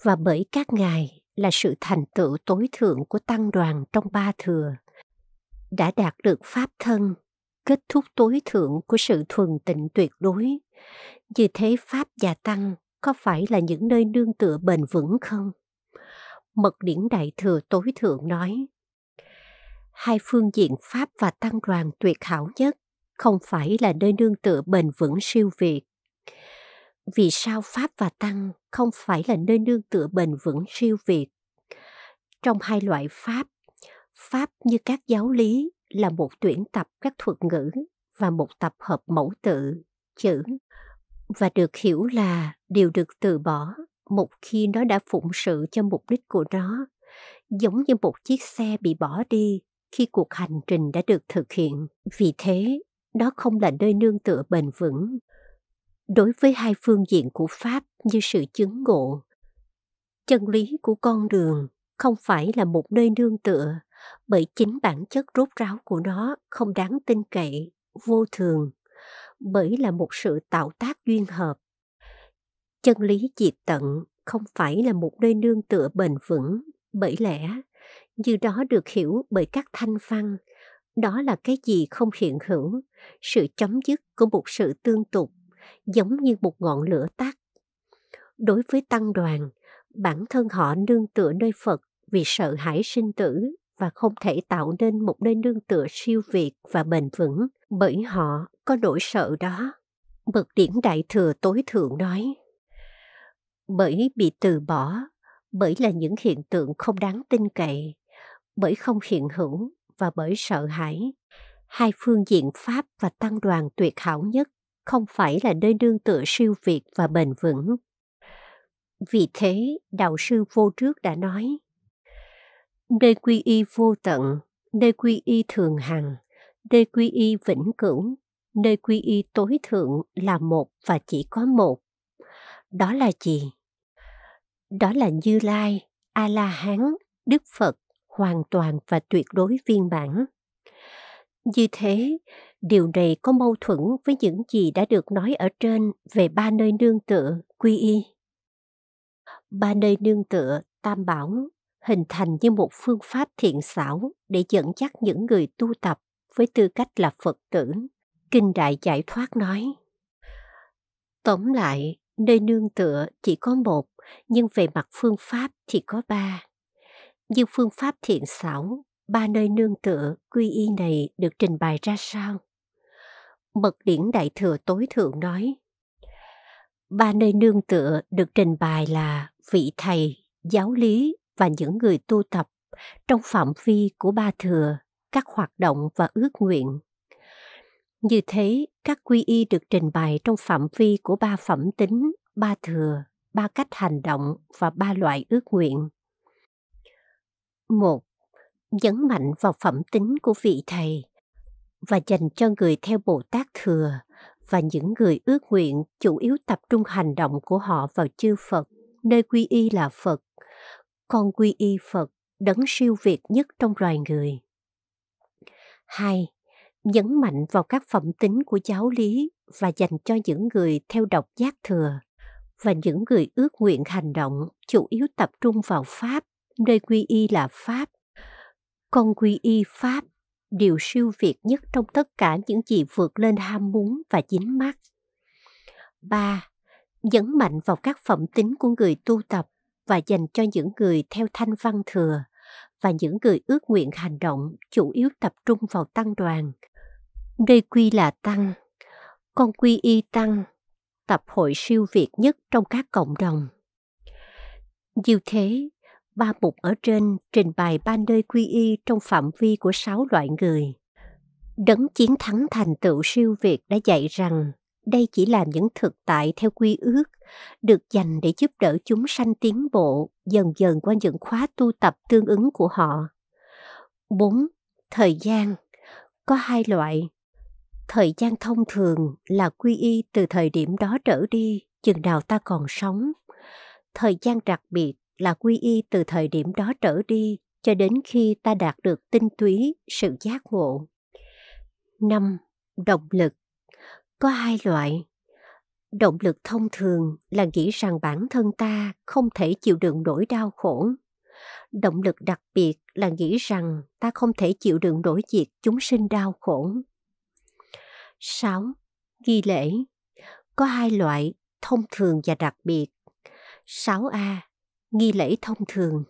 và bởi các ngài là sự thành tựu tối thượng của tăng đoàn trong ba thừa. Đã đạt được pháp thân, kết thúc tối thượng của sự thuần tịnh tuyệt đối. Như thế pháp và tăng có phải là những nơi nương tựa bền vững không? Mật điển đại thừa tối thượng nói. Hai phương diện Pháp và Tăng đoàn tuyệt hảo nhất không phải là nơi nương tựa bền vững siêu việt. Vì sao Pháp và Tăng không phải là nơi nương tựa bền vững siêu việt? Trong hai loại Pháp, Pháp như các giáo lý là một tuyển tập các thuật ngữ và một tập hợp mẫu tự, chữ, và được hiểu là điều được từ bỏ một khi nó đã phụng sự cho mục đích của nó, giống như một chiếc xe bị bỏ đi khi cuộc hành trình đã được thực hiện. Vì thế, nó không là nơi nương tựa bền vững. Đối với hai phương diện của Pháp như sự chứng ngộ, chân lý của con đường không phải là một nơi nương tựa bởi chính bản chất rốt ráo của nó không đáng tin cậy, vô thường, bởi là một sự tạo tác duyên hợp Chân lý diệt tận không phải là một nơi nương tựa bền vững, bởi lẽ như đó được hiểu bởi các thanh văn, đó là cái gì không hiện hữu, sự chấm dứt của một sự tương tục, giống như một ngọn lửa tắt. Đối với tăng đoàn, bản thân họ nương tựa nơi Phật vì sợ hãi sinh tử và không thể tạo nên một nơi nương tựa siêu việt và bền vững bởi họ có nỗi sợ đó. Bậc điển đại thừa tối thượng nói, bởi bị từ bỏ, bởi là những hiện tượng không đáng tin cậy, bởi không hiện hữu và bởi sợ hãi. Hai phương diện Pháp và Tăng đoàn tuyệt hảo nhất không phải là nơi nương tựa siêu việt và bền vững. Vì thế, đạo sư vô trước đã nói, Nơi quy y vô tận, nơi quy y thường hằng, nơi quy y vĩnh cửu, nơi quy y tối thượng là một và chỉ có một đó là gì? Đó là Như Lai, A-la-hán, Đức Phật, hoàn toàn và tuyệt đối viên bản. Như thế, điều này có mâu thuẫn với những gì đã được nói ở trên về ba nơi nương tựa quy y. Ba nơi nương tựa tam bảo hình thành như một phương pháp thiện xảo để dẫn dắt những người tu tập với tư cách là Phật tử. Kinh Đại Giải Thoát nói. Tóm lại, nơi nương tựa chỉ có một, nhưng về mặt phương pháp thì có ba. Như phương pháp thiện xảo, ba nơi nương tựa quy y này được trình bày ra sao? Mật điển Đại Thừa Tối Thượng nói, ba nơi nương tựa được trình bày là vị thầy, giáo lý và những người tu tập trong phạm vi của ba thừa, các hoạt động và ước nguyện. Như thế, các quy y được trình bày trong phạm vi của ba phẩm tính, ba thừa, ba cách hành động và ba loại ước nguyện. một Dấn mạnh vào phẩm tính của vị thầy và dành cho người theo Bồ Tát Thừa và những người ước nguyện chủ yếu tập trung hành động của họ vào chư Phật, nơi quy y là Phật. Con quy y Phật, đấng siêu việt nhất trong loài người. 2 nhấn mạnh vào các phẩm tính của giáo lý và dành cho những người theo độc giác thừa và những người ước nguyện hành động chủ yếu tập trung vào Pháp, nơi quy y là Pháp. Con quy y Pháp, điều siêu việt nhất trong tất cả những gì vượt lên ham muốn và dính mắc. ba Nhấn mạnh vào các phẩm tính của người tu tập và dành cho những người theo thanh văn thừa và những người ước nguyện hành động chủ yếu tập trung vào tăng đoàn, đây quy là tăng, con quy y tăng, tập hội siêu việt nhất trong các cộng đồng. Như thế, ba mục ở trên trình bày ba nơi quy y trong phạm vi của sáu loại người. Đấng chiến thắng thành tựu siêu việt đã dạy rằng đây chỉ là những thực tại theo quy ước, được dành để giúp đỡ chúng sanh tiến bộ dần dần qua những khóa tu tập tương ứng của họ. 4. Thời gian Có hai loại, Thời gian thông thường là quy y từ thời điểm đó trở đi, chừng nào ta còn sống. Thời gian đặc biệt là quy y từ thời điểm đó trở đi, cho đến khi ta đạt được tinh túy, sự giác ngộ. năm Động lực Có hai loại. Động lực thông thường là nghĩ rằng bản thân ta không thể chịu đựng nỗi đau khổ. Động lực đặc biệt là nghĩ rằng ta không thể chịu đựng nổi diệt chúng sinh đau khổ. 6. ghi lễ Có hai loại, thông thường và đặc biệt. 6A. Nghi lễ thông thường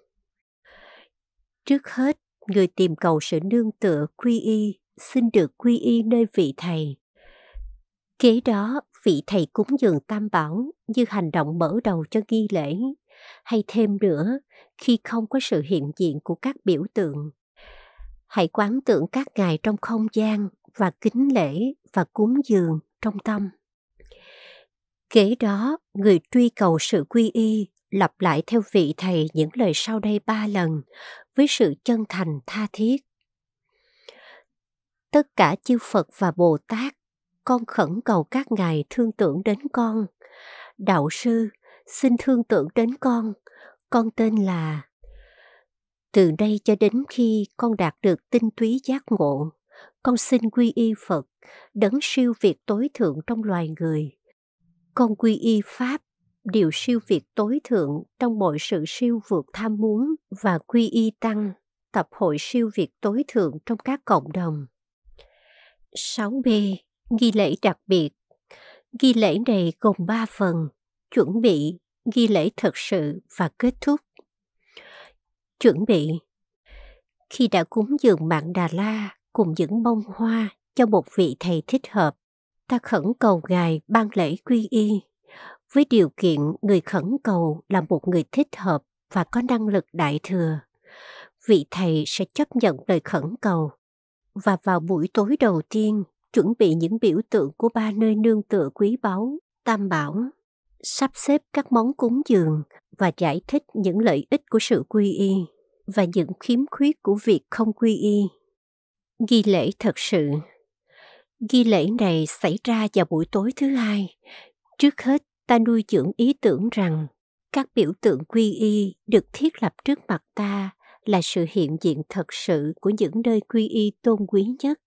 Trước hết, người tìm cầu sự nương tựa quy y, xin được quy y nơi vị thầy. Kế đó, vị thầy cúng dường tam bảo như hành động mở đầu cho nghi lễ, hay thêm nữa khi không có sự hiện diện của các biểu tượng. Hãy quán tưởng các ngài trong không gian và kính lễ và cúng dường trong tâm. Kể đó, người truy cầu sự quy y lặp lại theo vị thầy những lời sau đây ba lần với sự chân thành tha thiết. Tất cả chư Phật và Bồ Tát, con khẩn cầu các ngài thương tưởng đến con. Đạo sư, xin thương tưởng đến con. Con tên là... Từ đây cho đến khi con đạt được tinh túy giác ngộ, con xin quy y Phật, đấng siêu việt tối thượng trong loài người. Con quy y Pháp, điều siêu việt tối thượng trong mọi sự siêu vượt tham muốn và quy y Tăng, tập hội siêu việt tối thượng trong các cộng đồng. 6B. ghi lễ đặc biệt ghi lễ này gồm 3 phần, chuẩn bị, ghi lễ thật sự và kết thúc. Chuẩn bị Khi đã cúng dường mạng Đà La, cùng những bông hoa cho một vị thầy thích hợp. Ta khẩn cầu Ngài ban lễ quy y, với điều kiện người khẩn cầu là một người thích hợp và có năng lực đại thừa. Vị thầy sẽ chấp nhận lời khẩn cầu. Và vào buổi tối đầu tiên, chuẩn bị những biểu tượng của ba nơi nương tựa quý báu, tam bảo, sắp xếp các món cúng dường và giải thích những lợi ích của sự quy y và những khiếm khuyết của việc không quy y. Ghi lễ thật sự Ghi lễ này xảy ra vào buổi tối thứ hai. Trước hết, ta nuôi dưỡng ý tưởng rằng các biểu tượng quy y được thiết lập trước mặt ta là sự hiện diện thật sự của những nơi quy y tôn quý nhất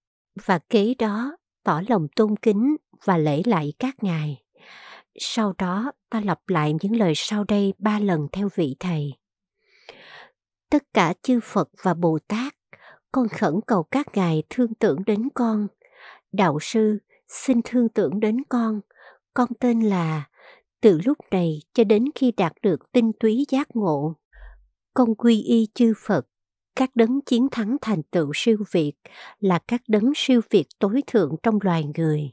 và kế đó tỏ lòng tôn kính và lễ lại các ngài. Sau đó ta lặp lại những lời sau đây ba lần theo vị thầy. Tất cả chư Phật và Bồ Tát con khẩn cầu các ngài thương tưởng đến con. Đạo sư, xin thương tưởng đến con. Con tên là... Từ lúc này cho đến khi đạt được tinh túy giác ngộ, con quy y chư Phật, các đấng chiến thắng thành tựu siêu việt là các đấng siêu việt tối thượng trong loài người.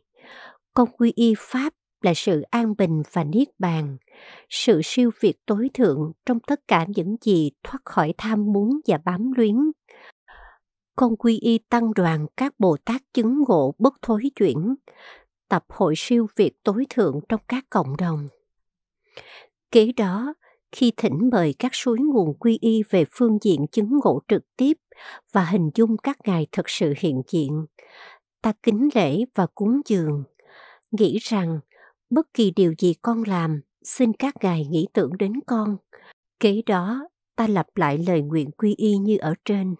Con quy y Pháp là sự an bình và niết bàn, sự siêu việt tối thượng trong tất cả những gì thoát khỏi tham muốn và bám luyến con quy y tăng đoàn các Bồ Tát chứng ngộ bất thối chuyển, tập hội siêu việt tối thượng trong các cộng đồng. Kế đó, khi thỉnh mời các suối nguồn quy y về phương diện chứng ngộ trực tiếp và hình dung các ngài thật sự hiện diện, ta kính lễ và cúng dường, nghĩ rằng bất kỳ điều gì con làm, xin các ngài nghĩ tưởng đến con. Kế đó, ta lặp lại lời nguyện quy y như ở trên.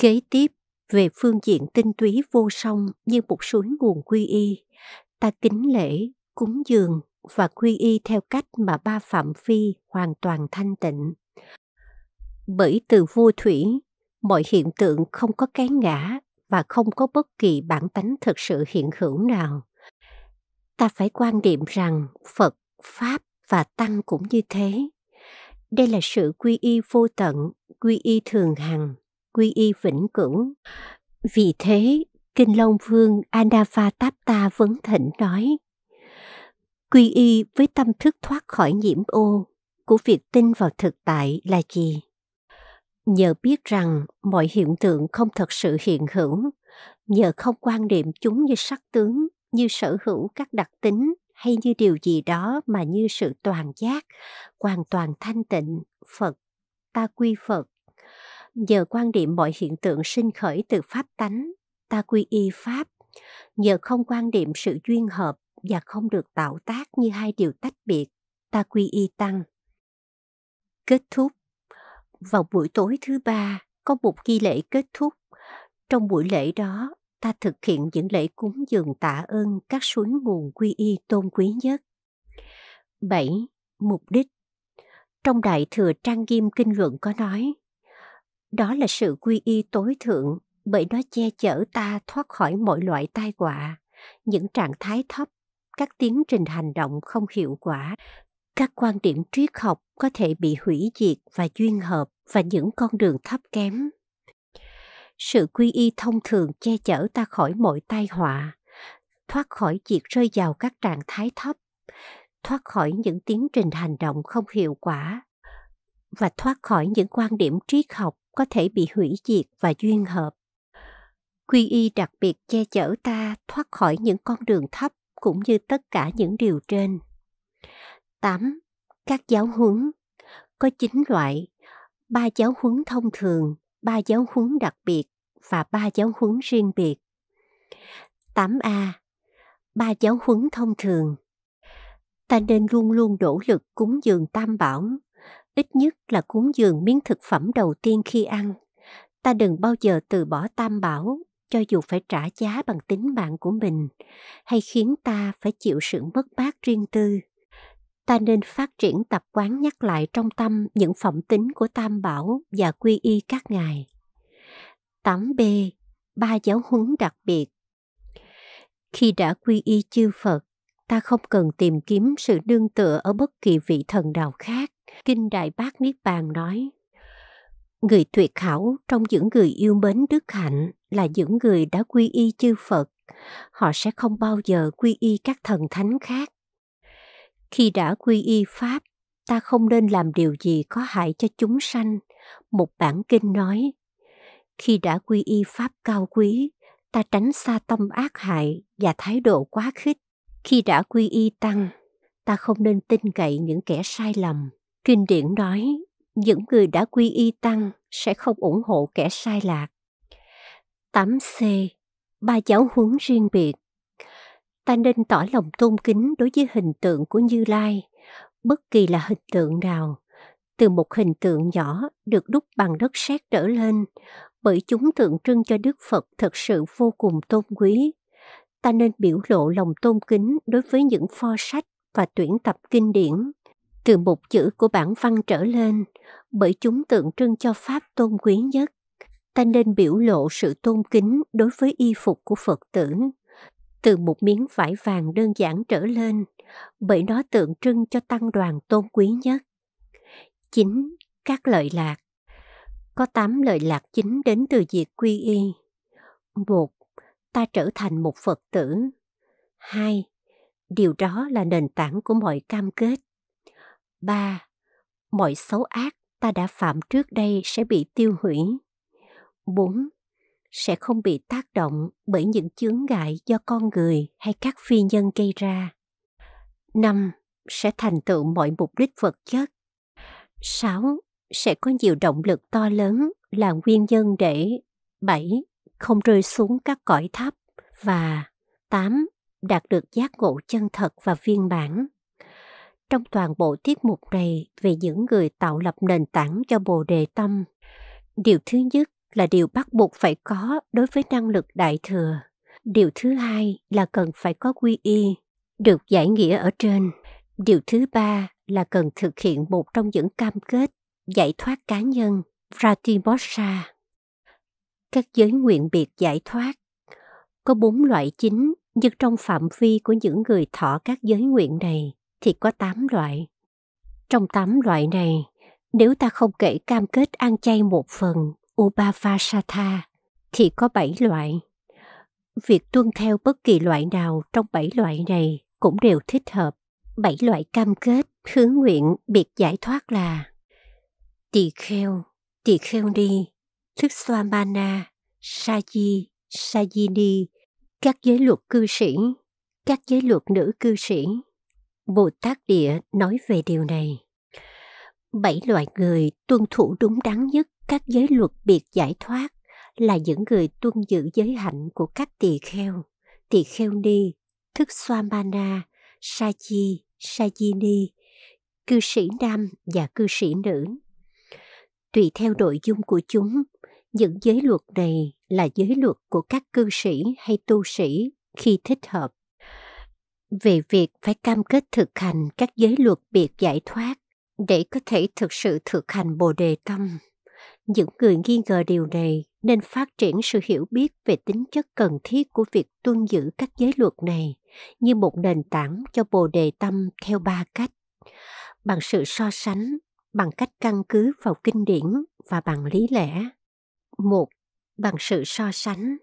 Kế tiếp, về phương diện tinh túy vô song như một suối nguồn quy y, ta kính lễ, cúng dường và quy y theo cách mà ba phạm phi hoàn toàn thanh tịnh. Bởi từ vô thủy, mọi hiện tượng không có cái ngã và không có bất kỳ bản tánh thực sự hiện hữu nào. Ta phải quan niệm rằng Phật, Pháp và Tăng cũng như thế. Đây là sự quy y vô tận, quy y thường hằng quy y vĩnh cửu. Vì thế, Kinh Long Vương ta Vấn thỉnh nói, Quy y với tâm thức thoát khỏi nhiễm ô của việc tin vào thực tại là gì? Nhờ biết rằng mọi hiện tượng không thật sự hiện hữu, nhờ không quan niệm chúng như sắc tướng, như sở hữu các đặc tính hay như điều gì đó mà như sự toàn giác, hoàn toàn thanh tịnh, Phật, ta quy Phật, nhờ quan niệm mọi hiện tượng sinh khởi từ pháp tánh, ta quy y pháp, nhờ không quan niệm sự duyên hợp và không được tạo tác như hai điều tách biệt, ta quy y tăng. Kết thúc Vào buổi tối thứ ba, có một nghi lễ kết thúc. Trong buổi lễ đó, ta thực hiện những lễ cúng dường tạ ơn các suối nguồn quy y tôn quý nhất. 7. Mục đích Trong Đại Thừa Trang Nghiêm Kinh Luận có nói, đó là sự quy y tối thượng bởi nó che chở ta thoát khỏi mọi loại tai họa, những trạng thái thấp, các tiến trình hành động không hiệu quả, các quan điểm triết học có thể bị hủy diệt và duyên hợp và những con đường thấp kém. Sự quy y thông thường che chở ta khỏi mọi tai họa, thoát khỏi việc rơi vào các trạng thái thấp, thoát khỏi những tiến trình hành động không hiệu quả và thoát khỏi những quan điểm triết học có thể bị hủy diệt và duyên hợp. Quy y đặc biệt che chở ta thoát khỏi những con đường thấp cũng như tất cả những điều trên. 8. Các giáo huấn có chín loại, ba giáo huấn thông thường, ba giáo huấn đặc biệt và ba giáo huấn riêng biệt. 8A Ba giáo huấn thông thường Ta nên luôn luôn nỗ lực cúng dường tam bảo ít nhất là cúng dường miếng thực phẩm đầu tiên khi ăn. Ta đừng bao giờ từ bỏ tam bảo, cho dù phải trả giá bằng tính mạng của mình, hay khiến ta phải chịu sự mất mát riêng tư. Ta nên phát triển tập quán nhắc lại trong tâm những phẩm tính của tam bảo và quy y các ngài. 8b. Ba giáo huấn đặc biệt Khi đã quy y chư Phật, ta không cần tìm kiếm sự đương tựa ở bất kỳ vị thần nào khác. Kinh Đại Bác Niết Bàn nói, Người tuyệt khảo trong những người yêu mến đức hạnh là những người đã quy y chư Phật, họ sẽ không bao giờ quy y các thần thánh khác. Khi đã quy y Pháp, ta không nên làm điều gì có hại cho chúng sanh, một bản kinh nói. Khi đã quy y Pháp cao quý, ta tránh xa tâm ác hại và thái độ quá khích. Khi đã quy y Tăng, ta không nên tin cậy những kẻ sai lầm Kinh điển nói, những người đã quy y tăng sẽ không ủng hộ kẻ sai lạc. 8C. Ba giáo huấn riêng biệt Ta nên tỏ lòng tôn kính đối với hình tượng của Như Lai, bất kỳ là hình tượng nào, từ một hình tượng nhỏ được đúc bằng đất sét trở lên, bởi chúng tượng trưng cho Đức Phật thật sự vô cùng tôn quý. Ta nên biểu lộ lòng tôn kính đối với những pho sách và tuyển tập kinh điển từ một chữ của bản văn trở lên, bởi chúng tượng trưng cho Pháp tôn quý nhất. Ta nên biểu lộ sự tôn kính đối với y phục của Phật tử, từ một miếng vải vàng đơn giản trở lên, bởi nó tượng trưng cho tăng đoàn tôn quý nhất. Chính Các lợi lạc Có tám lợi lạc chính đến từ việc quy y. một Ta trở thành một Phật tử. hai Điều đó là nền tảng của mọi cam kết 3. Mọi xấu ác ta đã phạm trước đây sẽ bị tiêu hủy. 4. Sẽ không bị tác động bởi những chướng ngại do con người hay các phi nhân gây ra. 5. Sẽ thành tựu mọi mục đích vật chất. 6. Sẽ có nhiều động lực to lớn là nguyên nhân để 7. Không rơi xuống các cõi thấp và 8. Đạt được giác ngộ chân thật và viên bản trong toàn bộ tiết mục này về những người tạo lập nền tảng cho bồ đề tâm. Điều thứ nhất là điều bắt buộc phải có đối với năng lực đại thừa. Điều thứ hai là cần phải có quy y, được giải nghĩa ở trên. Điều thứ ba là cần thực hiện một trong những cam kết giải thoát cá nhân, Pratimoksha. Các giới nguyện biệt giải thoát có bốn loại chính nhưng trong phạm vi của những người thọ các giới nguyện này thì có 8 loại. Trong 8 loại này, nếu ta không kể cam kết ăn chay một phần Upavasatha, thì có 7 loại. Việc tuân theo bất kỳ loại nào trong 7 loại này cũng đều thích hợp. 7 loại cam kết, hướng nguyện, biệt giải thoát là Tỳ Kheo, Tỳ Kheo Ni, Thức Swamana, Saji, Sajini, các giới luật cư sĩ, các giới luật nữ cư sĩ. Bồ Tát Địa nói về điều này. Bảy loại người tuân thủ đúng đắn nhất các giới luật biệt giải thoát là những người tuân giữ giới hạnh của các tỳ kheo, tỳ kheo ni, thức xoa swamana, sa chi, sa chi ni, cư sĩ nam và cư sĩ nữ. Tùy theo nội dung của chúng, những giới luật này là giới luật của các cư sĩ hay tu sĩ khi thích hợp về việc phải cam kết thực hành các giới luật biệt giải thoát để có thể thực sự thực hành Bồ Đề Tâm. Những người nghi ngờ điều này nên phát triển sự hiểu biết về tính chất cần thiết của việc tuân giữ các giới luật này như một nền tảng cho Bồ Đề Tâm theo ba cách. Bằng sự so sánh, bằng cách căn cứ vào kinh điển và bằng lý lẽ. một Bằng sự so sánh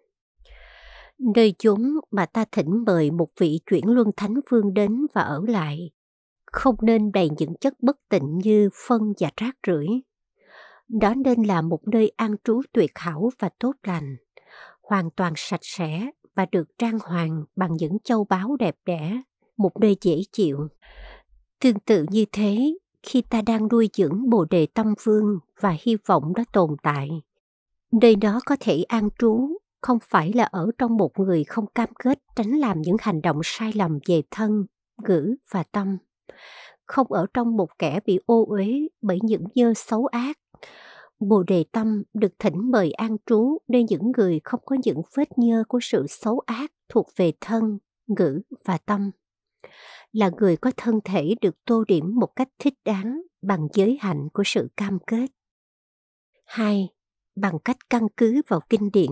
nơi chốn mà ta thỉnh mời một vị chuyển luân thánh vương đến và ở lại. Không nên đầy những chất bất tịnh như phân và rác rưởi. Đó nên là một nơi an trú tuyệt hảo và tốt lành, hoàn toàn sạch sẽ và được trang hoàng bằng những châu báu đẹp đẽ, một nơi dễ chịu. Tương tự như thế, khi ta đang nuôi dưỡng bồ đề tâm vương và hy vọng nó tồn tại, nơi đó có thể an trú không phải là ở trong một người không cam kết tránh làm những hành động sai lầm về thân, ngữ và tâm. Không ở trong một kẻ bị ô uế bởi những dơ xấu ác. Bồ đề tâm được thỉnh mời an trú nơi những người không có những vết nhơ của sự xấu ác thuộc về thân, ngữ và tâm. Là người có thân thể được tô điểm một cách thích đáng bằng giới hạnh của sự cam kết. 2. Bằng cách căn cứ vào kinh điển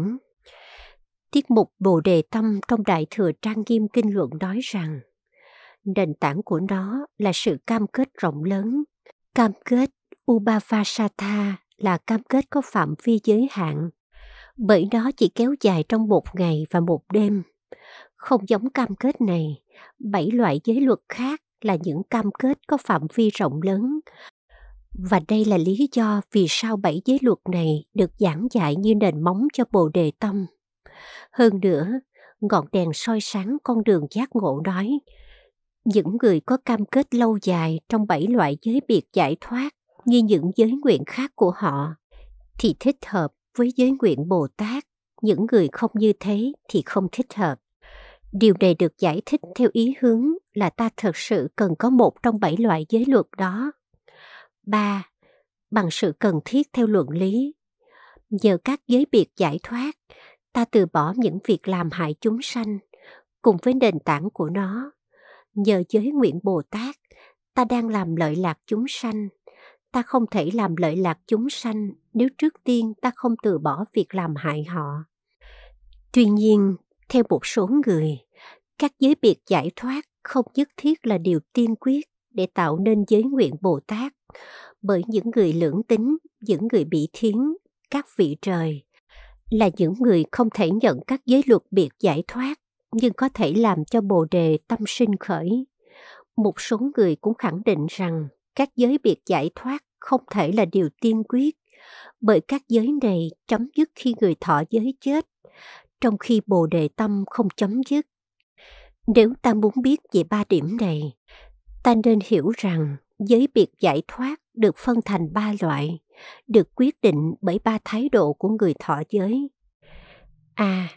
Tiết mục Bồ Đề Tâm trong Đại Thừa Trang Nghiêm Kinh Luận nói rằng nền tảng của nó là sự cam kết rộng lớn. Cam kết Upavasatha là cam kết có phạm vi giới hạn, bởi đó chỉ kéo dài trong một ngày và một đêm. Không giống cam kết này, bảy loại giới luật khác là những cam kết có phạm vi rộng lớn. Và đây là lý do vì sao bảy giới luật này được giảng dạy như nền móng cho Bồ Đề Tâm. Hơn nữa, ngọn đèn soi sáng con đường giác ngộ nói, những người có cam kết lâu dài trong bảy loại giới biệt giải thoát như những giới nguyện khác của họ thì thích hợp với giới nguyện Bồ Tát, những người không như thế thì không thích hợp. Điều này được giải thích theo ý hướng là ta thật sự cần có một trong bảy loại giới luật đó. 3. Bằng sự cần thiết theo luận lý. Nhờ các giới biệt giải thoát, ta từ bỏ những việc làm hại chúng sanh cùng với nền tảng của nó. Nhờ giới nguyện Bồ Tát, ta đang làm lợi lạc chúng sanh. Ta không thể làm lợi lạc chúng sanh nếu trước tiên ta không từ bỏ việc làm hại họ. Tuy nhiên, theo một số người, các giới biệt giải thoát không nhất thiết là điều tiên quyết để tạo nên giới nguyện Bồ Tát bởi những người lưỡng tính, những người bị thiến, các vị trời là những người không thể nhận các giới luật biệt giải thoát nhưng có thể làm cho bồ đề tâm sinh khởi. Một số người cũng khẳng định rằng các giới biệt giải thoát không thể là điều tiên quyết bởi các giới này chấm dứt khi người thọ giới chết trong khi bồ đề tâm không chấm dứt. Nếu ta muốn biết về ba điểm này, ta nên hiểu rằng giới biệt giải thoát được phân thành ba loại được quyết định bởi ba thái độ của người thọ giới. A. À,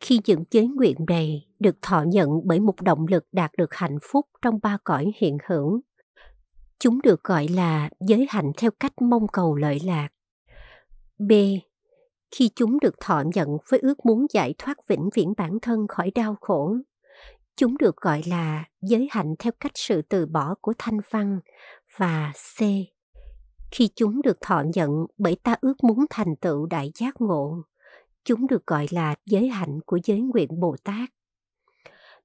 khi những giới nguyện này được thọ nhận bởi một động lực đạt được hạnh phúc trong ba cõi hiện hữu. Chúng được gọi là giới hạnh theo cách mong cầu lợi lạc. B. Khi chúng được thọ nhận với ước muốn giải thoát vĩnh viễn bản thân khỏi đau khổ, chúng được gọi là giới hạnh theo cách sự từ bỏ của thanh văn và C khi chúng được thọ nhận bởi ta ước muốn thành tựu đại giác ngộ, chúng được gọi là giới hạnh của giới nguyện Bồ Tát.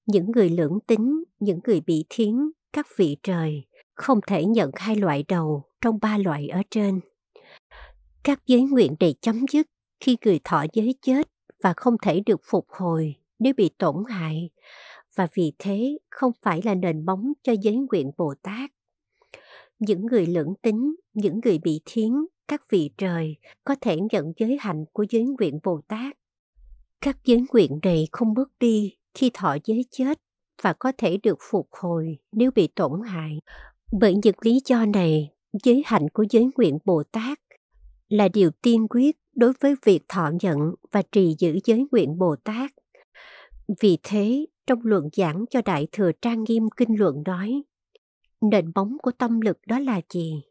Những người lưỡng tính, những người bị thiến, các vị trời không thể nhận hai loại đầu trong ba loại ở trên. Các giới nguyện để chấm dứt khi người thọ giới chết và không thể được phục hồi nếu bị tổn hại và vì thế không phải là nền móng cho giới nguyện Bồ Tát những người lưỡng tính, những người bị thiến, các vị trời có thể nhận giới hạnh của giới nguyện Bồ Tát. Các giới nguyện này không mất đi khi thọ giới chết và có thể được phục hồi nếu bị tổn hại. Bởi những lý do này, giới hạnh của giới nguyện Bồ Tát là điều tiên quyết đối với việc thọ nhận và trì giữ giới nguyện Bồ Tát. Vì thế, trong luận giảng cho Đại Thừa Trang Nghiêm Kinh Luận nói, nền bóng của tâm lực đó là gì?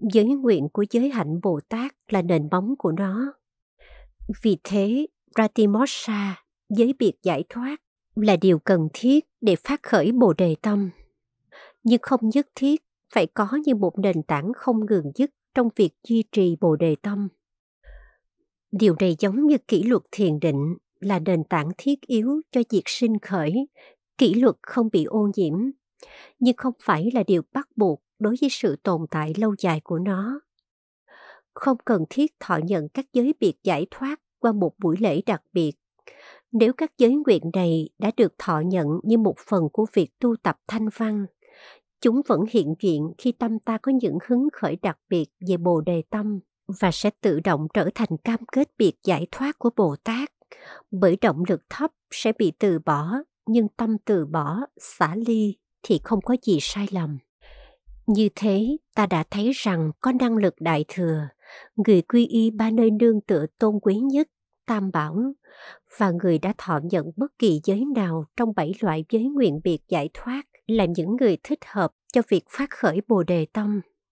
Giới nguyện của giới hạnh Bồ Tát là nền bóng của nó. Vì thế, Pratimoksha, giới biệt giải thoát, là điều cần thiết để phát khởi Bồ Đề Tâm. Nhưng không nhất thiết phải có như một nền tảng không ngừng dứt trong việc duy trì Bồ Đề Tâm. Điều này giống như kỷ luật thiền định là nền tảng thiết yếu cho việc sinh khởi, kỷ luật không bị ô nhiễm nhưng không phải là điều bắt buộc đối với sự tồn tại lâu dài của nó. Không cần thiết thọ nhận các giới biệt giải thoát qua một buổi lễ đặc biệt. Nếu các giới nguyện này đã được thọ nhận như một phần của việc tu tập thanh văn, chúng vẫn hiện diện khi tâm ta có những hứng khởi đặc biệt về Bồ Đề Tâm và sẽ tự động trở thành cam kết biệt giải thoát của Bồ Tát, bởi động lực thấp sẽ bị từ bỏ, nhưng tâm từ bỏ, xả ly thì không có gì sai lầm. Như thế ta đã thấy rằng có năng lực đại thừa, người quy y ba nơi nương tựa tôn quý nhất, tam bảo, và người đã thọ nhận bất kỳ giới nào trong bảy loại giới nguyện biệt giải thoát là những người thích hợp cho việc phát khởi Bồ Đề Tâm.